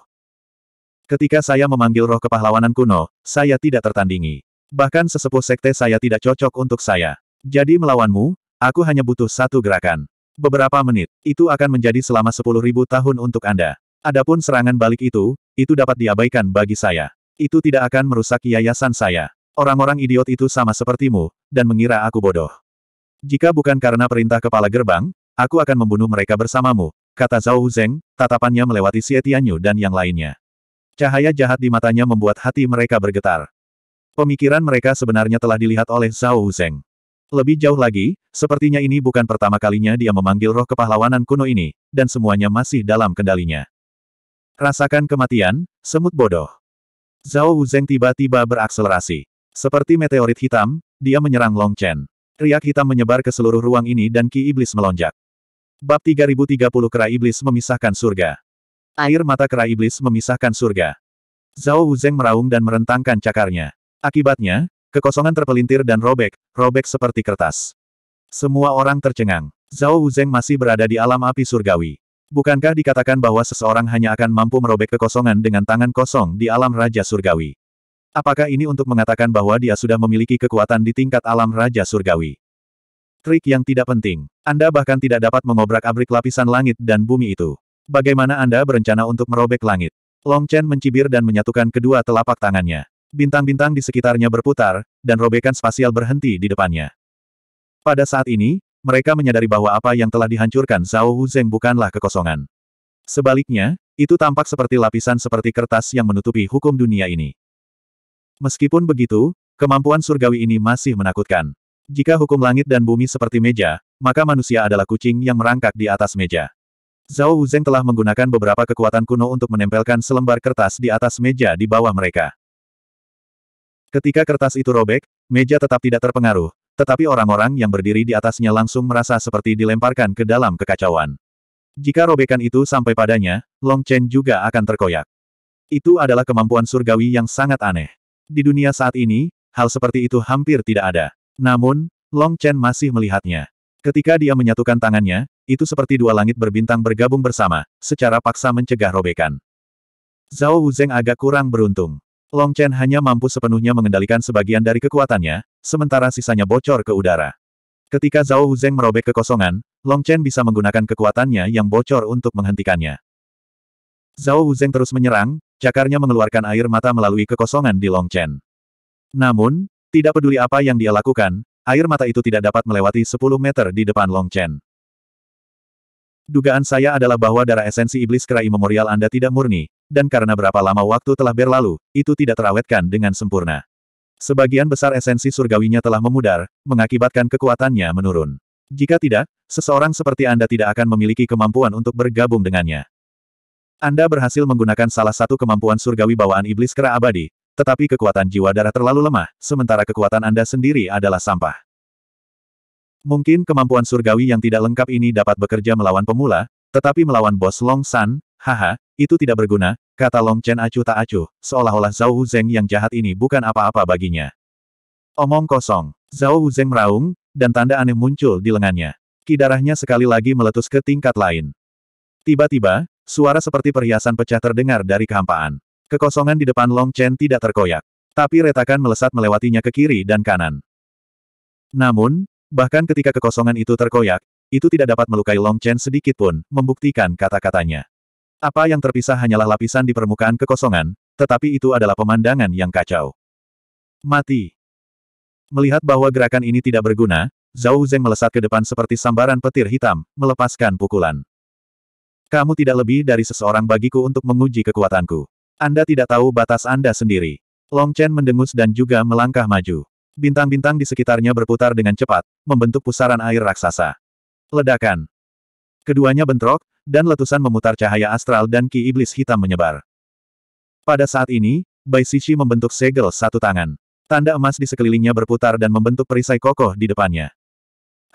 Ketika saya memanggil roh kepahlawanan kuno, saya tidak tertandingi. Bahkan sesepuh sekte saya tidak cocok untuk saya. Jadi melawanmu, aku hanya butuh satu gerakan. Beberapa menit, itu akan menjadi selama sepuluh ribu tahun untuk Anda. Adapun serangan balik itu, itu dapat diabaikan bagi saya. Itu tidak akan merusak yayasan saya. Orang-orang idiot itu sama sepertimu, dan mengira aku bodoh. Jika bukan karena perintah kepala gerbang, aku akan membunuh mereka bersamamu, kata Zhao Zeng, tatapannya melewati Xie Tianyu dan yang lainnya. Cahaya jahat di matanya membuat hati mereka bergetar. Pemikiran mereka sebenarnya telah dilihat oleh Zhao Zeng. Lebih jauh lagi, sepertinya ini bukan pertama kalinya dia memanggil roh kepahlawanan kuno ini, dan semuanya masih dalam kendalinya. Rasakan kematian, semut bodoh. Zhao Huzeng tiba-tiba berakselerasi. Seperti meteorit hitam, dia menyerang Long Chen. Riak hitam menyebar ke seluruh ruang ini dan ki iblis melonjak. Bab 3030 Kera Iblis memisahkan surga. Air mata Kera Iblis memisahkan surga. Zhao Huzeng meraung dan merentangkan cakarnya. Akibatnya, kekosongan terpelintir dan robek, robek seperti kertas. Semua orang tercengang. Zhao Huzeng masih berada di alam api surgawi. Bukankah dikatakan bahwa seseorang hanya akan mampu merobek kekosongan dengan tangan kosong di alam Raja Surgawi? Apakah ini untuk mengatakan bahwa dia sudah memiliki kekuatan di tingkat alam Raja Surgawi? Trik yang tidak penting. Anda bahkan tidak dapat mengobrak-abrik lapisan langit dan bumi itu. Bagaimana Anda berencana untuk merobek langit? Long Chen mencibir dan menyatukan kedua telapak tangannya. Bintang-bintang di sekitarnya berputar, dan robekan spasial berhenti di depannya. Pada saat ini, mereka menyadari bahwa apa yang telah dihancurkan Zhao Huzeng bukanlah kekosongan. Sebaliknya, itu tampak seperti lapisan seperti kertas yang menutupi hukum dunia ini. Meskipun begitu, kemampuan surgawi ini masih menakutkan. Jika hukum langit dan bumi seperti meja, maka manusia adalah kucing yang merangkak di atas meja. Zhao Huzeng telah menggunakan beberapa kekuatan kuno untuk menempelkan selembar kertas di atas meja di bawah mereka. Ketika kertas itu robek, meja tetap tidak terpengaruh, tetapi orang-orang yang berdiri di atasnya langsung merasa seperti dilemparkan ke dalam kekacauan. Jika robekan itu sampai padanya, Long Chen juga akan terkoyak. Itu adalah kemampuan surgawi yang sangat aneh. Di dunia saat ini, hal seperti itu hampir tidak ada. Namun, Long Chen masih melihatnya. Ketika dia menyatukan tangannya, itu seperti dua langit berbintang bergabung bersama, secara paksa mencegah robekan. Zhao Wuzeng agak kurang beruntung. Long Chen hanya mampu sepenuhnya mengendalikan sebagian dari kekuatannya, sementara sisanya bocor ke udara. Ketika Zhao Huzeng merobek kekosongan, Long Chen bisa menggunakan kekuatannya yang bocor untuk menghentikannya. Zhao Huzeng terus menyerang, cakarnya mengeluarkan air mata melalui kekosongan di Long Chen. Namun, tidak peduli apa yang dia lakukan, air mata itu tidak dapat melewati 10 meter di depan Long Chen. Dugaan saya adalah bahwa darah esensi iblis kerai memorial Anda tidak murni, dan karena berapa lama waktu telah berlalu, itu tidak terawetkan dengan sempurna. Sebagian besar esensi surgawinya telah memudar, mengakibatkan kekuatannya menurun. Jika tidak, seseorang seperti Anda tidak akan memiliki kemampuan untuk bergabung dengannya. Anda berhasil menggunakan salah satu kemampuan surgawi bawaan iblis kera abadi, tetapi kekuatan jiwa darah terlalu lemah, sementara kekuatan Anda sendiri adalah sampah. Mungkin kemampuan surgawi yang tidak lengkap ini dapat bekerja melawan pemula, tetapi melawan bos Long San, haha, itu tidak berguna, kata Long Chen acuh tak acuh, seolah-olah Zhao Zeng yang jahat ini bukan apa-apa baginya. Omong kosong. Zhao Zeng meraung, dan tanda aneh muncul di lengannya. Kidarahnya sekali lagi meletus ke tingkat lain. Tiba-tiba, suara seperti perhiasan pecah terdengar dari kehampaan. Kekosongan di depan Long Chen tidak terkoyak. Tapi retakan melesat melewatinya ke kiri dan kanan. Namun, bahkan ketika kekosongan itu terkoyak, itu tidak dapat melukai Long Chen sedikit pun, membuktikan kata-katanya. Apa yang terpisah hanyalah lapisan di permukaan kekosongan, tetapi itu adalah pemandangan yang kacau. Mati. Melihat bahwa gerakan ini tidak berguna, Zhao Zeng melesat ke depan seperti sambaran petir hitam, melepaskan pukulan. Kamu tidak lebih dari seseorang bagiku untuk menguji kekuatanku. Anda tidak tahu batas Anda sendiri. Long Chen mendengus dan juga melangkah maju. Bintang-bintang di sekitarnya berputar dengan cepat, membentuk pusaran air raksasa. Ledakan. Keduanya bentrok, dan letusan memutar cahaya astral dan ki iblis hitam menyebar. Pada saat ini, Bai Sishi membentuk segel satu tangan. Tanda emas di sekelilingnya berputar dan membentuk perisai kokoh di depannya.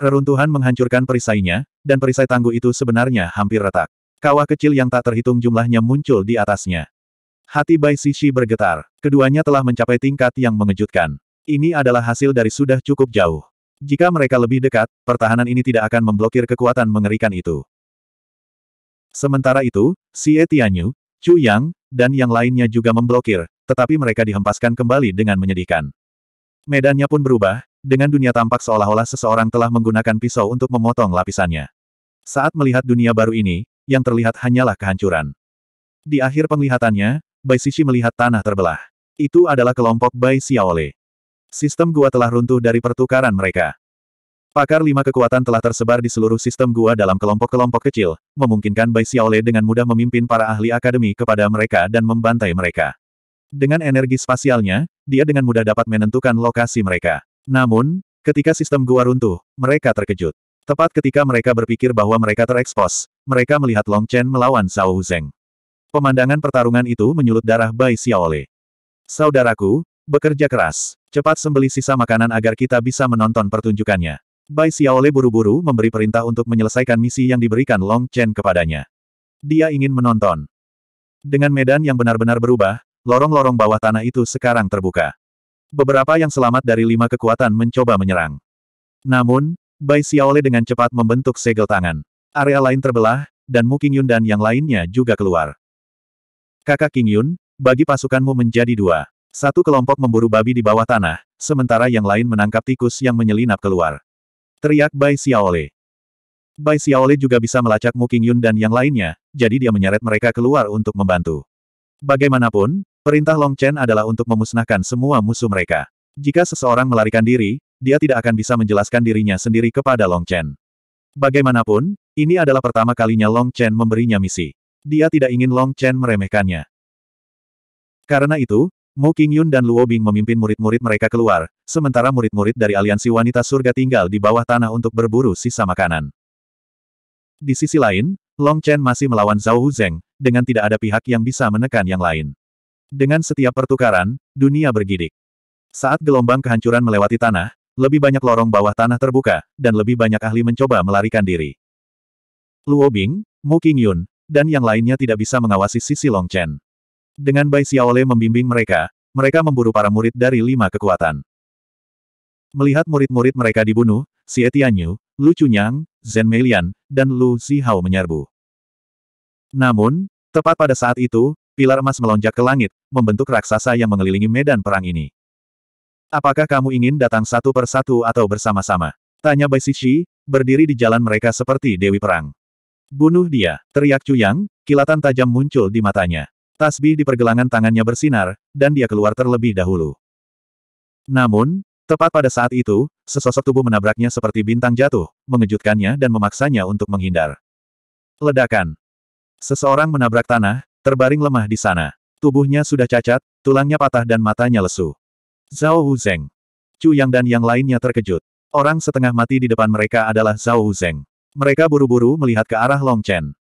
Reruntuhan menghancurkan perisainya, dan perisai tangguh itu sebenarnya hampir retak. Kawah kecil yang tak terhitung jumlahnya muncul di atasnya. Hati Bai Sishi bergetar. Keduanya telah mencapai tingkat yang mengejutkan. Ini adalah hasil dari sudah cukup jauh. Jika mereka lebih dekat, pertahanan ini tidak akan memblokir kekuatan mengerikan itu. Sementara itu, Si Etianyu, Chu Yang, dan yang lainnya juga memblokir, tetapi mereka dihempaskan kembali dengan menyedihkan. Medannya pun berubah, dengan dunia tampak seolah-olah seseorang telah menggunakan pisau untuk memotong lapisannya. Saat melihat dunia baru ini, yang terlihat hanyalah kehancuran. Di akhir penglihatannya, Bai Sishi melihat tanah terbelah. Itu adalah kelompok Bai Xiaole. Sistem gua telah runtuh dari pertukaran mereka. Pakar lima kekuatan telah tersebar di seluruh sistem gua dalam kelompok-kelompok kecil, memungkinkan Bai Xiaole dengan mudah memimpin para ahli akademi kepada mereka dan membantai mereka. Dengan energi spasialnya, dia dengan mudah dapat menentukan lokasi mereka. Namun, ketika sistem gua runtuh, mereka terkejut. Tepat ketika mereka berpikir bahwa mereka terekspos, mereka melihat Long Chen melawan Zhao Huzeng. Pemandangan pertarungan itu menyulut darah Bai Xiaole. Saudaraku, bekerja keras, cepat sembeli sisa makanan agar kita bisa menonton pertunjukannya. Bai Xiaole buru-buru memberi perintah untuk menyelesaikan misi yang diberikan Long Chen kepadanya. Dia ingin menonton. Dengan medan yang benar-benar berubah, lorong-lorong bawah tanah itu sekarang terbuka. Beberapa yang selamat dari lima kekuatan mencoba menyerang. Namun, Bai Xiaole dengan cepat membentuk segel tangan. Area lain terbelah, dan Mu Qingyun dan yang lainnya juga keluar. Kakak Qingyun, bagi pasukanmu menjadi dua. Satu kelompok memburu babi di bawah tanah, sementara yang lain menangkap tikus yang menyelinap keluar. Teriak Bai Xiaole. Bai Xiaole juga bisa melacak Mu Qingyun dan yang lainnya, jadi dia menyeret mereka keluar untuk membantu. Bagaimanapun, perintah Long Chen adalah untuk memusnahkan semua musuh mereka. Jika seseorang melarikan diri, dia tidak akan bisa menjelaskan dirinya sendiri kepada Long Chen. Bagaimanapun, ini adalah pertama kalinya Long Chen memberinya misi. Dia tidak ingin Long Chen meremehkannya. Karena itu, Mo Yun dan Luo Bing memimpin murid-murid mereka keluar, sementara murid-murid dari aliansi wanita surga tinggal di bawah tanah untuk berburu sisa makanan. Di sisi lain, Long Chen masih melawan Zhao Hu Huzeng, dengan tidak ada pihak yang bisa menekan yang lain. Dengan setiap pertukaran, dunia bergidik. Saat gelombang kehancuran melewati tanah, lebih banyak lorong bawah tanah terbuka, dan lebih banyak ahli mencoba melarikan diri. Luo Bing, Mu Qingyun, dan yang lainnya tidak bisa mengawasi sisi Long Chen. Dengan Bai Xiaole membimbing mereka, mereka memburu para murid dari lima kekuatan. Melihat murid-murid mereka dibunuh, Xie Tianyu, Lu Chunyang, Zhen Meilian, dan Lu Zihao menyerbu. Namun, tepat pada saat itu, pilar emas melonjak ke langit, membentuk raksasa yang mengelilingi medan perang ini. Apakah kamu ingin datang satu persatu atau bersama-sama? Tanya Bai Sishi, berdiri di jalan mereka seperti Dewi Perang. Bunuh dia, teriak Cuyang, kilatan tajam muncul di matanya. Tasbih di pergelangan tangannya bersinar, dan dia keluar terlebih dahulu. Namun, tepat pada saat itu, sesosok tubuh menabraknya seperti bintang jatuh, mengejutkannya dan memaksanya untuk menghindar. Ledakan. Seseorang menabrak tanah, terbaring lemah di sana. Tubuhnya sudah cacat, tulangnya patah dan matanya lesu. Zhao Huzeng. Chu Yang dan yang lainnya terkejut. Orang setengah mati di depan mereka adalah Zhao Huzeng. Mereka buru-buru melihat ke arah Long Chen.